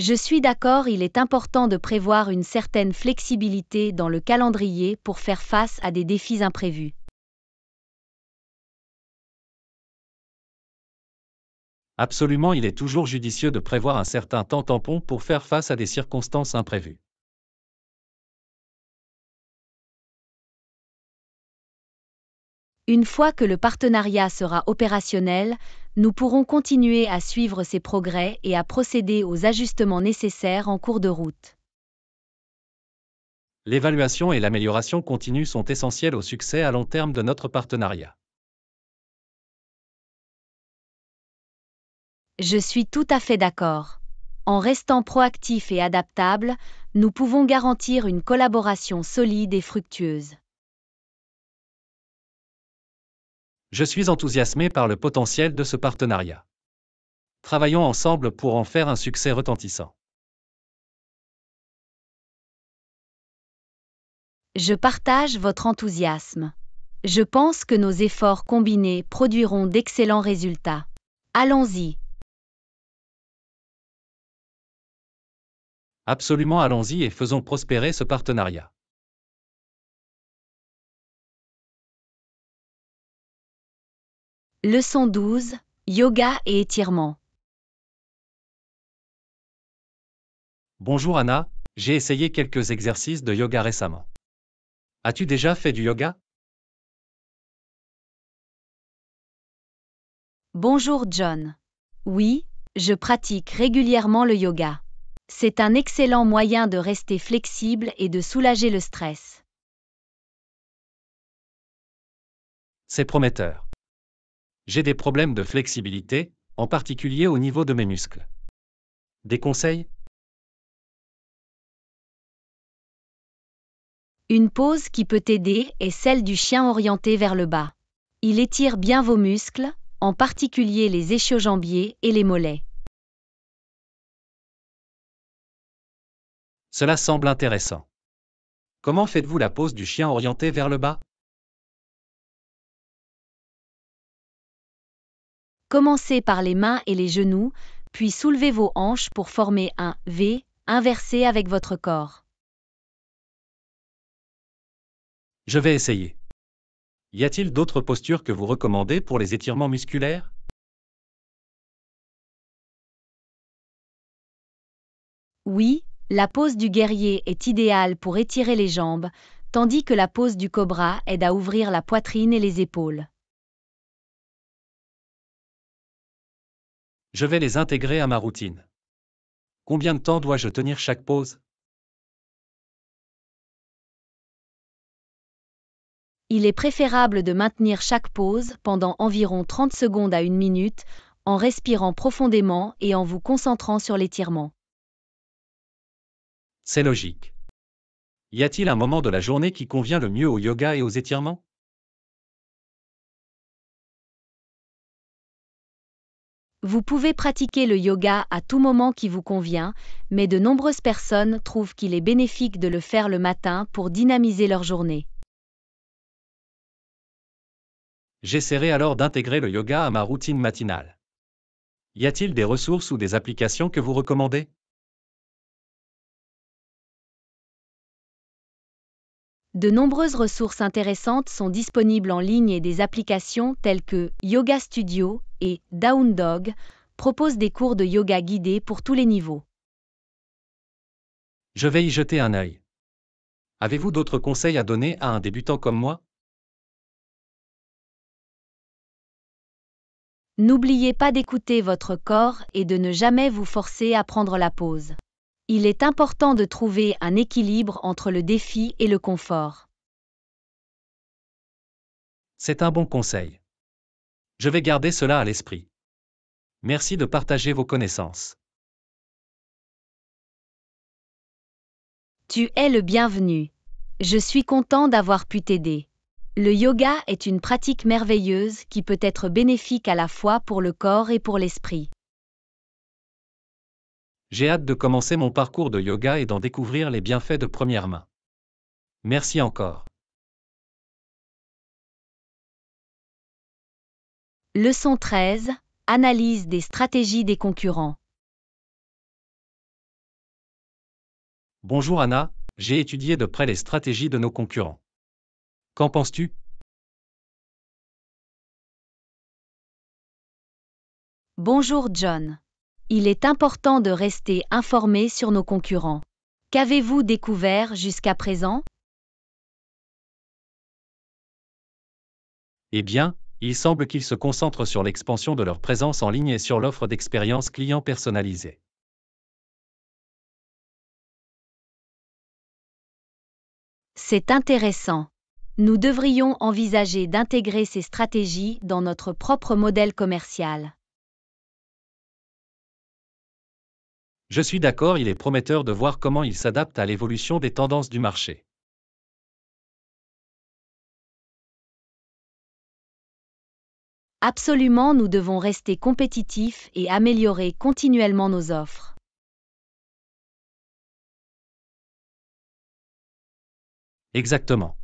Je suis d'accord, il est important de prévoir une certaine flexibilité dans le calendrier pour faire face à des défis imprévus. Absolument, il est toujours judicieux de prévoir un certain temps tampon pour faire face à des circonstances imprévues. Une fois que le partenariat sera opérationnel, nous pourrons continuer à suivre ces progrès et à procéder aux ajustements nécessaires en cours de route. L'évaluation et l'amélioration continue sont essentielles au succès à long terme de notre partenariat. Je suis tout à fait d'accord. En restant proactif et adaptable, nous pouvons garantir une collaboration solide et fructueuse. Je suis enthousiasmé par le potentiel de ce partenariat. Travaillons ensemble pour en faire un succès retentissant. Je partage votre enthousiasme. Je pense que nos efforts combinés produiront d'excellents résultats. Allons-y. Absolument allons-y et faisons prospérer ce partenariat. Leçon 12. Yoga et étirement. Bonjour Anna, j'ai essayé quelques exercices de yoga récemment. As-tu déjà fait du yoga Bonjour John. Oui, je pratique régulièrement le yoga. C'est un excellent moyen de rester flexible et de soulager le stress. C'est prometteur. J'ai des problèmes de flexibilité, en particulier au niveau de mes muscles. Des conseils Une pose qui peut aider est celle du chien orienté vers le bas. Il étire bien vos muscles, en particulier les ischio et les mollets. Cela semble intéressant. Comment faites-vous la pose du chien orienté vers le bas Commencez par les mains et les genoux, puis soulevez vos hanches pour former un V inversé avec votre corps. Je vais essayer. Y a-t-il d'autres postures que vous recommandez pour les étirements musculaires Oui, la pose du guerrier est idéale pour étirer les jambes, tandis que la pose du cobra aide à ouvrir la poitrine et les épaules. Je vais les intégrer à ma routine. Combien de temps dois-je tenir chaque pause Il est préférable de maintenir chaque pause pendant environ 30 secondes à une minute, en respirant profondément et en vous concentrant sur l'étirement. C'est logique. Y a-t-il un moment de la journée qui convient le mieux au yoga et aux étirements Vous pouvez pratiquer le yoga à tout moment qui vous convient, mais de nombreuses personnes trouvent qu'il est bénéfique de le faire le matin pour dynamiser leur journée. J'essaierai alors d'intégrer le yoga à ma routine matinale. Y a-t-il des ressources ou des applications que vous recommandez De nombreuses ressources intéressantes sont disponibles en ligne et des applications telles que Yoga Studio et Down Dog proposent des cours de yoga guidés pour tous les niveaux. Je vais y jeter un œil. Avez-vous d'autres conseils à donner à un débutant comme moi N'oubliez pas d'écouter votre corps et de ne jamais vous forcer à prendre la pause il est important de trouver un équilibre entre le défi et le confort. C'est un bon conseil. Je vais garder cela à l'esprit. Merci de partager vos connaissances. Tu es le bienvenu. Je suis content d'avoir pu t'aider. Le yoga est une pratique merveilleuse qui peut être bénéfique à la fois pour le corps et pour l'esprit. J'ai hâte de commencer mon parcours de yoga et d'en découvrir les bienfaits de première main. Merci encore. Leçon 13. Analyse des stratégies des concurrents. Bonjour Anna, j'ai étudié de près les stratégies de nos concurrents. Qu'en penses-tu Bonjour John il est important de rester informé sur nos concurrents. Qu'avez-vous découvert jusqu'à présent Eh bien, il semble qu'ils se concentrent sur l'expansion de leur présence en ligne et sur l'offre d'expériences client personnalisées. C'est intéressant. Nous devrions envisager d'intégrer ces stratégies dans notre propre modèle commercial. Je suis d'accord, il est prometteur de voir comment il s'adapte à l'évolution des tendances du marché. Absolument, nous devons rester compétitifs et améliorer continuellement nos offres. Exactement.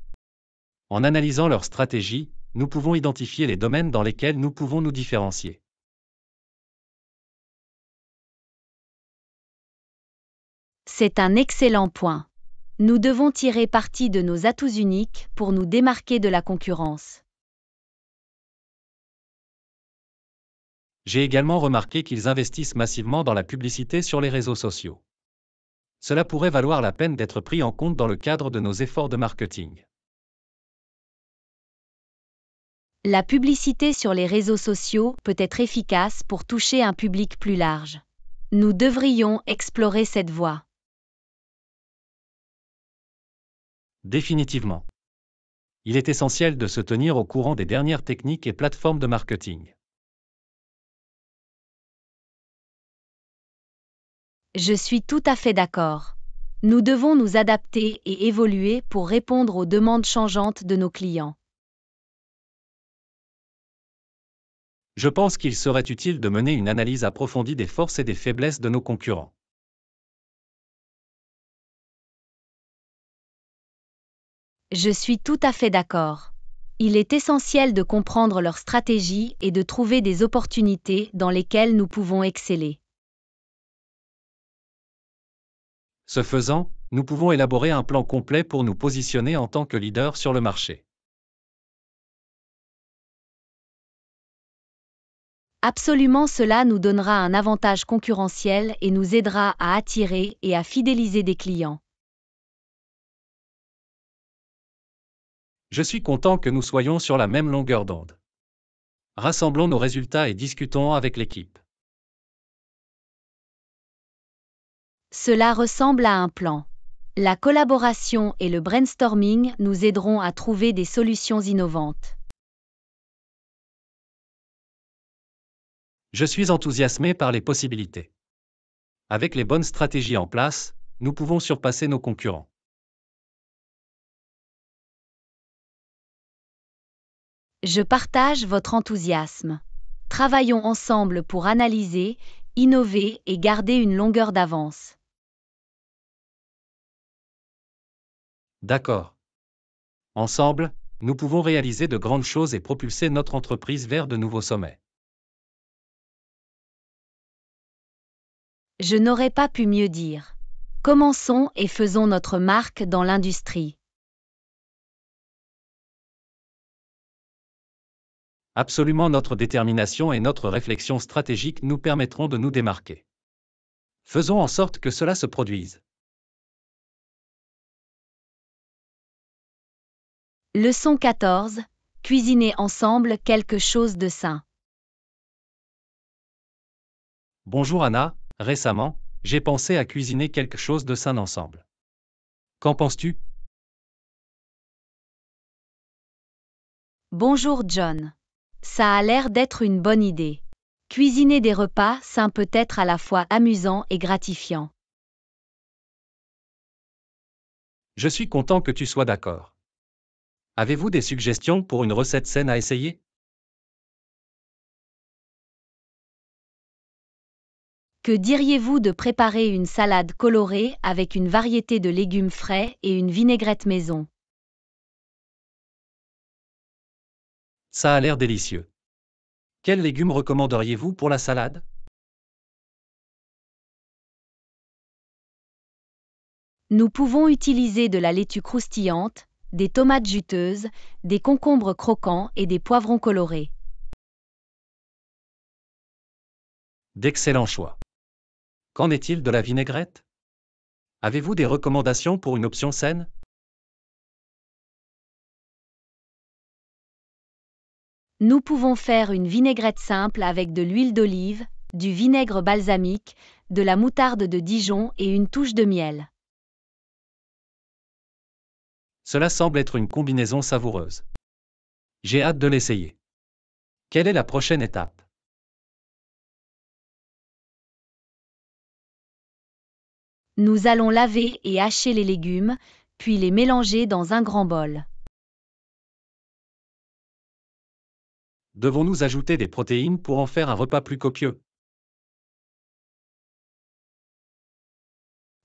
En analysant leur stratégie, nous pouvons identifier les domaines dans lesquels nous pouvons nous différencier. C'est un excellent point. Nous devons tirer parti de nos atouts uniques pour nous démarquer de la concurrence. J'ai également remarqué qu'ils investissent massivement dans la publicité sur les réseaux sociaux. Cela pourrait valoir la peine d'être pris en compte dans le cadre de nos efforts de marketing. La publicité sur les réseaux sociaux peut être efficace pour toucher un public plus large. Nous devrions explorer cette voie. Définitivement. Il est essentiel de se tenir au courant des dernières techniques et plateformes de marketing. Je suis tout à fait d'accord. Nous devons nous adapter et évoluer pour répondre aux demandes changeantes de nos clients. Je pense qu'il serait utile de mener une analyse approfondie des forces et des faiblesses de nos concurrents. Je suis tout à fait d'accord. Il est essentiel de comprendre leur stratégie et de trouver des opportunités dans lesquelles nous pouvons exceller. Ce faisant, nous pouvons élaborer un plan complet pour nous positionner en tant que leader sur le marché. Absolument cela nous donnera un avantage concurrentiel et nous aidera à attirer et à fidéliser des clients. Je suis content que nous soyons sur la même longueur d'onde. Rassemblons nos résultats et discutons avec l'équipe. Cela ressemble à un plan. La collaboration et le brainstorming nous aideront à trouver des solutions innovantes. Je suis enthousiasmé par les possibilités. Avec les bonnes stratégies en place, nous pouvons surpasser nos concurrents. Je partage votre enthousiasme. Travaillons ensemble pour analyser, innover et garder une longueur d'avance. D'accord. Ensemble, nous pouvons réaliser de grandes choses et propulser notre entreprise vers de nouveaux sommets. Je n'aurais pas pu mieux dire. Commençons et faisons notre marque dans l'industrie. Absolument notre détermination et notre réflexion stratégique nous permettront de nous démarquer. Faisons en sorte que cela se produise. Leçon 14. Cuisiner ensemble quelque chose de sain. Bonjour Anna, récemment, j'ai pensé à cuisiner quelque chose de sain ensemble. Qu'en penses-tu Bonjour John. Ça a l'air d'être une bonne idée. Cuisiner des repas sains peut être à la fois amusant et gratifiant. Je suis content que tu sois d'accord. Avez-vous des suggestions pour une recette saine à essayer Que diriez-vous de préparer une salade colorée avec une variété de légumes frais et une vinaigrette maison Ça a l'air délicieux. Quels légumes recommanderiez-vous pour la salade Nous pouvons utiliser de la laitue croustillante, des tomates juteuses, des concombres croquants et des poivrons colorés. D'excellents choix. Qu'en est-il de la vinaigrette Avez-vous des recommandations pour une option saine Nous pouvons faire une vinaigrette simple avec de l'huile d'olive, du vinaigre balsamique, de la moutarde de Dijon et une touche de miel. Cela semble être une combinaison savoureuse. J'ai hâte de l'essayer. Quelle est la prochaine étape Nous allons laver et hacher les légumes, puis les mélanger dans un grand bol. devons-nous ajouter des protéines pour en faire un repas plus copieux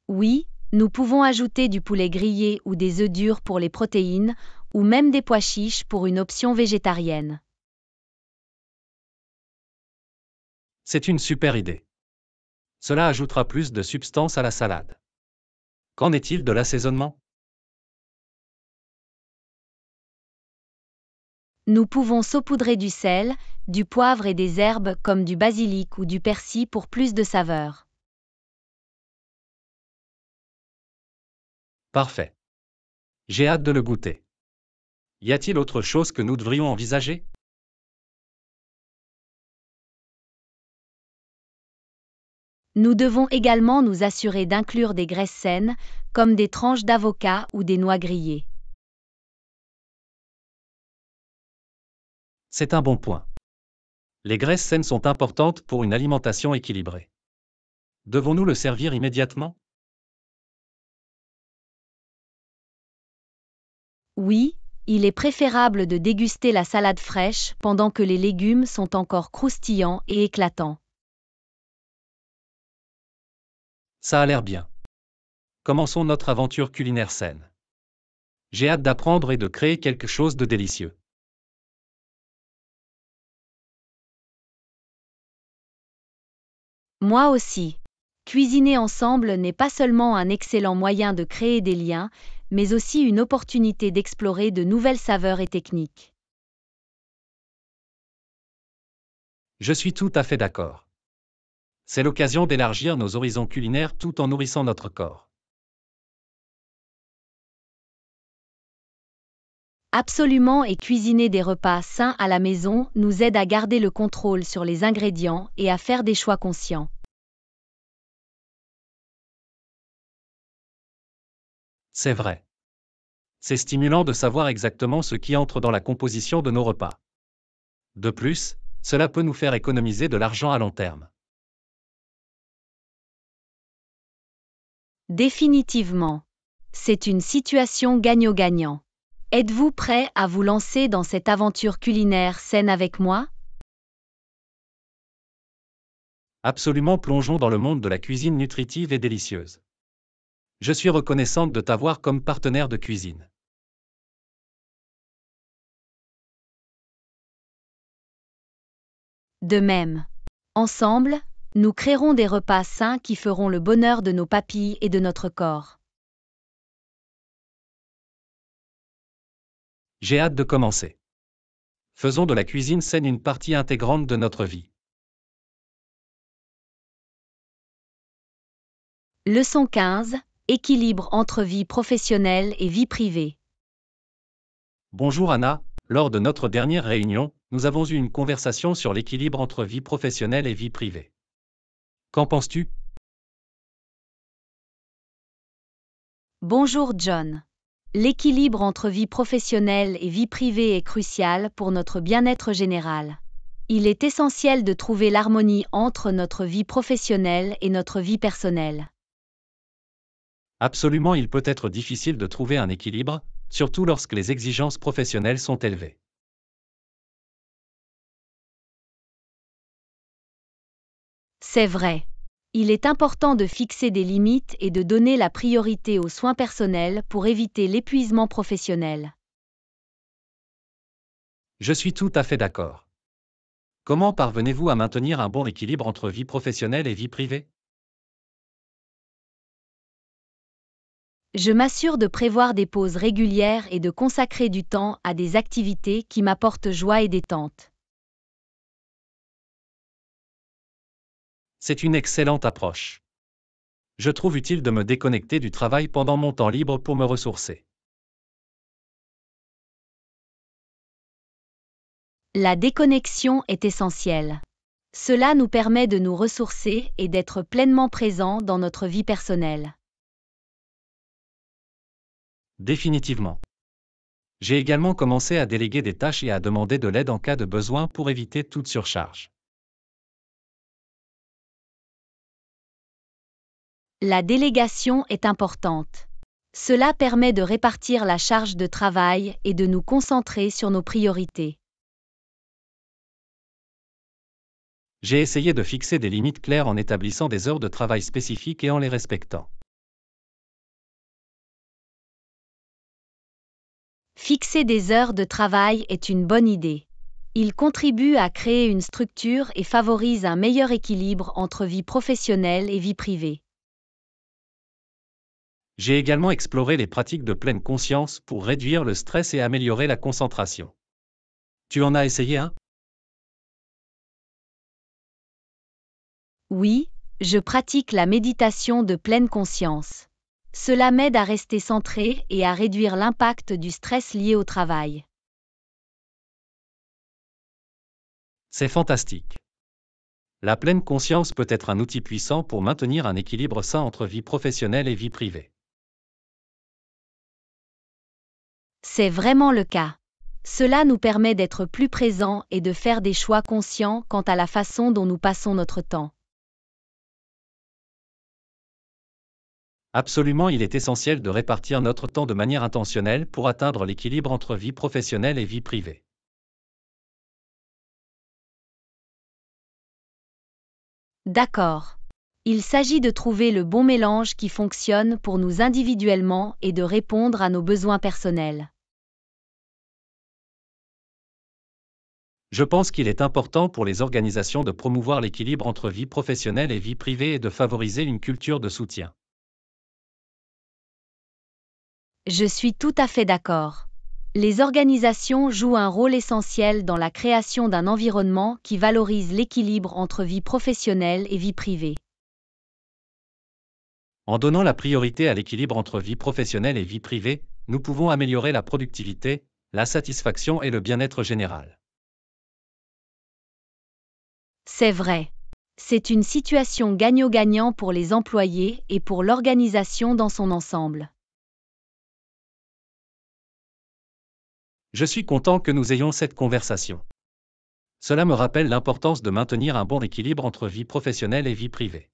Oui, nous pouvons ajouter du poulet grillé ou des œufs durs pour les protéines, ou même des pois chiches pour une option végétarienne. C'est une super idée. Cela ajoutera plus de substance à la salade. Qu'en est-il de l'assaisonnement Nous pouvons saupoudrer du sel, du poivre et des herbes comme du basilic ou du persil pour plus de saveur. Parfait. J'ai hâte de le goûter. Y a-t-il autre chose que nous devrions envisager Nous devons également nous assurer d'inclure des graisses saines, comme des tranches d'avocat ou des noix grillées. C'est un bon point. Les graisses saines sont importantes pour une alimentation équilibrée. Devons-nous le servir immédiatement Oui, il est préférable de déguster la salade fraîche pendant que les légumes sont encore croustillants et éclatants. Ça a l'air bien. Commençons notre aventure culinaire saine. J'ai hâte d'apprendre et de créer quelque chose de délicieux. Moi aussi. Cuisiner ensemble n'est pas seulement un excellent moyen de créer des liens, mais aussi une opportunité d'explorer de nouvelles saveurs et techniques. Je suis tout à fait d'accord. C'est l'occasion d'élargir nos horizons culinaires tout en nourrissant notre corps. Absolument et cuisiner des repas sains à la maison nous aide à garder le contrôle sur les ingrédients et à faire des choix conscients. C'est vrai. C'est stimulant de savoir exactement ce qui entre dans la composition de nos repas. De plus, cela peut nous faire économiser de l'argent à long terme. Définitivement. C'est une situation gagnant-gagnant. Êtes-vous prêt à vous lancer dans cette aventure culinaire saine avec moi Absolument plongeons dans le monde de la cuisine nutritive et délicieuse. Je suis reconnaissante de t'avoir comme partenaire de cuisine. De même, ensemble, nous créerons des repas sains qui feront le bonheur de nos papilles et de notre corps. J'ai hâte de commencer. Faisons de la cuisine saine une partie intégrante de notre vie. Leçon 15. Équilibre entre vie professionnelle et vie privée. Bonjour Anna, lors de notre dernière réunion, nous avons eu une conversation sur l'équilibre entre vie professionnelle et vie privée. Qu'en penses-tu Bonjour John. L'équilibre entre vie professionnelle et vie privée est crucial pour notre bien-être général. Il est essentiel de trouver l'harmonie entre notre vie professionnelle et notre vie personnelle. Absolument, il peut être difficile de trouver un équilibre, surtout lorsque les exigences professionnelles sont élevées. C'est vrai. Il est important de fixer des limites et de donner la priorité aux soins personnels pour éviter l'épuisement professionnel. Je suis tout à fait d'accord. Comment parvenez-vous à maintenir un bon équilibre entre vie professionnelle et vie privée Je m'assure de prévoir des pauses régulières et de consacrer du temps à des activités qui m'apportent joie et détente. C'est une excellente approche. Je trouve utile de me déconnecter du travail pendant mon temps libre pour me ressourcer. La déconnexion est essentielle. Cela nous permet de nous ressourcer et d'être pleinement présents dans notre vie personnelle. Définitivement. J'ai également commencé à déléguer des tâches et à demander de l'aide en cas de besoin pour éviter toute surcharge. La délégation est importante. Cela permet de répartir la charge de travail et de nous concentrer sur nos priorités. J'ai essayé de fixer des limites claires en établissant des heures de travail spécifiques et en les respectant. Fixer des heures de travail est une bonne idée. Il contribue à créer une structure et favorise un meilleur équilibre entre vie professionnelle et vie privée. J'ai également exploré les pratiques de pleine conscience pour réduire le stress et améliorer la concentration. Tu en as essayé un Oui, je pratique la méditation de pleine conscience. Cela m'aide à rester centré et à réduire l'impact du stress lié au travail. C'est fantastique. La pleine conscience peut être un outil puissant pour maintenir un équilibre sain entre vie professionnelle et vie privée. C'est vraiment le cas. Cela nous permet d'être plus présents et de faire des choix conscients quant à la façon dont nous passons notre temps. Absolument, il est essentiel de répartir notre temps de manière intentionnelle pour atteindre l'équilibre entre vie professionnelle et vie privée. D'accord. Il s'agit de trouver le bon mélange qui fonctionne pour nous individuellement et de répondre à nos besoins personnels. Je pense qu'il est important pour les organisations de promouvoir l'équilibre entre vie professionnelle et vie privée et de favoriser une culture de soutien. Je suis tout à fait d'accord. Les organisations jouent un rôle essentiel dans la création d'un environnement qui valorise l'équilibre entre vie professionnelle et vie privée. En donnant la priorité à l'équilibre entre vie professionnelle et vie privée, nous pouvons améliorer la productivité, la satisfaction et le bien-être général. C'est vrai. C'est une situation gagnant-gagnant pour les employés et pour l'organisation dans son ensemble. Je suis content que nous ayons cette conversation. Cela me rappelle l'importance de maintenir un bon équilibre entre vie professionnelle et vie privée.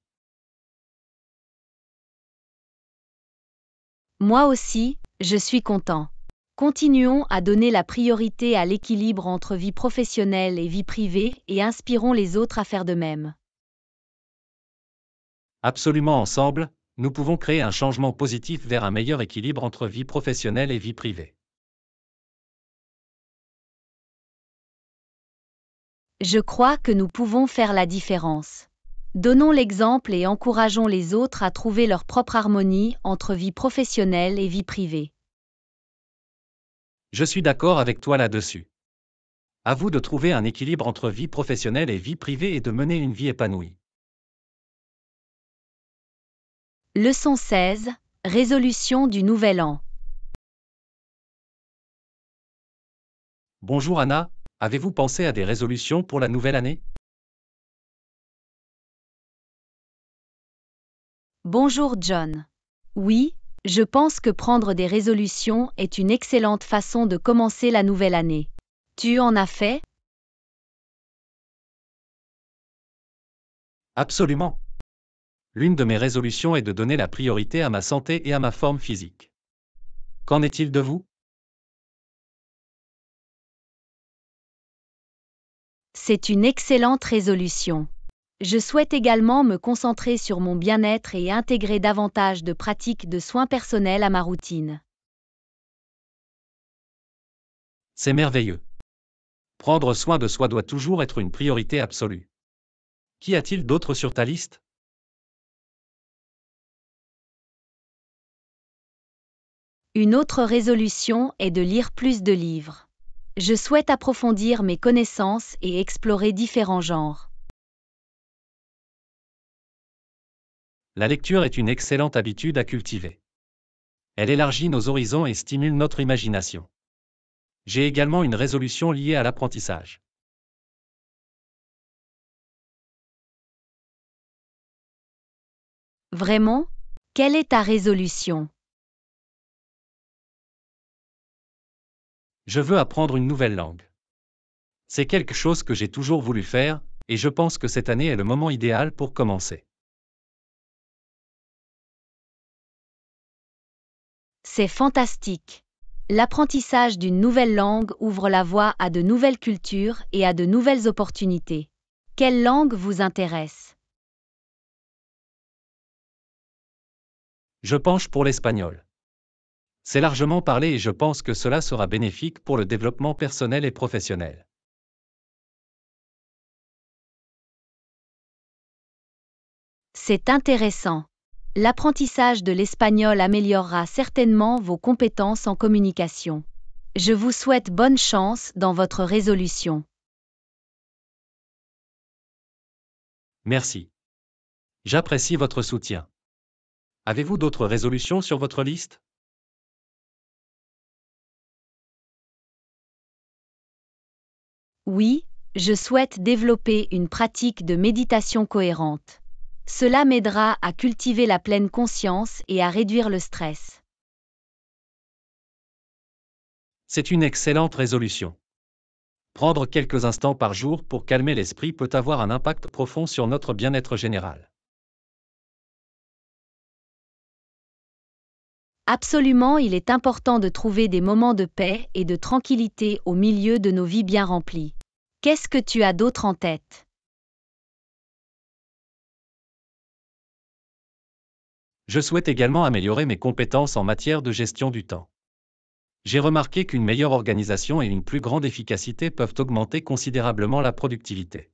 Moi aussi, je suis content. Continuons à donner la priorité à l'équilibre entre vie professionnelle et vie privée et inspirons les autres à faire de même. Absolument ensemble, nous pouvons créer un changement positif vers un meilleur équilibre entre vie professionnelle et vie privée. Je crois que nous pouvons faire la différence. Donnons l'exemple et encourageons les autres à trouver leur propre harmonie entre vie professionnelle et vie privée. Je suis d'accord avec toi là-dessus. À vous de trouver un équilibre entre vie professionnelle et vie privée et de mener une vie épanouie. Leçon 16. Résolution du Nouvel An. Bonjour Anna, avez-vous pensé à des résolutions pour la nouvelle année Bonjour John. Oui, je pense que prendre des résolutions est une excellente façon de commencer la nouvelle année. Tu en as fait Absolument. L'une de mes résolutions est de donner la priorité à ma santé et à ma forme physique. Qu'en est-il de vous C'est une excellente résolution. Je souhaite également me concentrer sur mon bien-être et intégrer davantage de pratiques de soins personnels à ma routine. C'est merveilleux. Prendre soin de soi doit toujours être une priorité absolue. Qu'y a-t-il d'autre sur ta liste Une autre résolution est de lire plus de livres. Je souhaite approfondir mes connaissances et explorer différents genres. La lecture est une excellente habitude à cultiver. Elle élargit nos horizons et stimule notre imagination. J'ai également une résolution liée à l'apprentissage. Vraiment Quelle est ta résolution Je veux apprendre une nouvelle langue. C'est quelque chose que j'ai toujours voulu faire, et je pense que cette année est le moment idéal pour commencer. C'est fantastique. L'apprentissage d'une nouvelle langue ouvre la voie à de nouvelles cultures et à de nouvelles opportunités. Quelle langue vous intéresse Je penche pour l'espagnol. C'est largement parlé et je pense que cela sera bénéfique pour le développement personnel et professionnel. C'est intéressant. L'apprentissage de l'espagnol améliorera certainement vos compétences en communication. Je vous souhaite bonne chance dans votre résolution. Merci. J'apprécie votre soutien. Avez-vous d'autres résolutions sur votre liste Oui, je souhaite développer une pratique de méditation cohérente. Cela m'aidera à cultiver la pleine conscience et à réduire le stress. C'est une excellente résolution. Prendre quelques instants par jour pour calmer l'esprit peut avoir un impact profond sur notre bien-être général. Absolument, il est important de trouver des moments de paix et de tranquillité au milieu de nos vies bien remplies. Qu'est-ce que tu as d'autre en tête Je souhaite également améliorer mes compétences en matière de gestion du temps. J'ai remarqué qu'une meilleure organisation et une plus grande efficacité peuvent augmenter considérablement la productivité.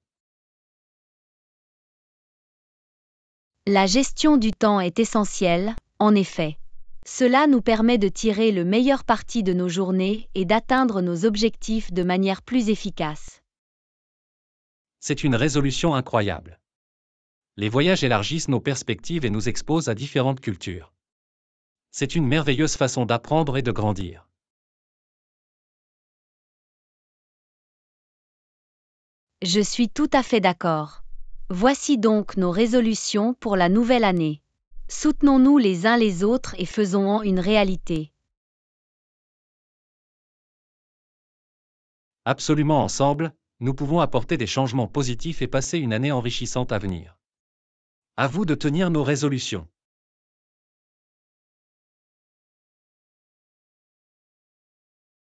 La gestion du temps est essentielle, en effet. Cela nous permet de tirer le meilleur parti de nos journées et d'atteindre nos objectifs de manière plus efficace. C'est une résolution incroyable les voyages élargissent nos perspectives et nous exposent à différentes cultures. C'est une merveilleuse façon d'apprendre et de grandir. Je suis tout à fait d'accord. Voici donc nos résolutions pour la nouvelle année. Soutenons-nous les uns les autres et faisons-en une réalité. Absolument ensemble, nous pouvons apporter des changements positifs et passer une année enrichissante à venir. À vous de tenir nos résolutions.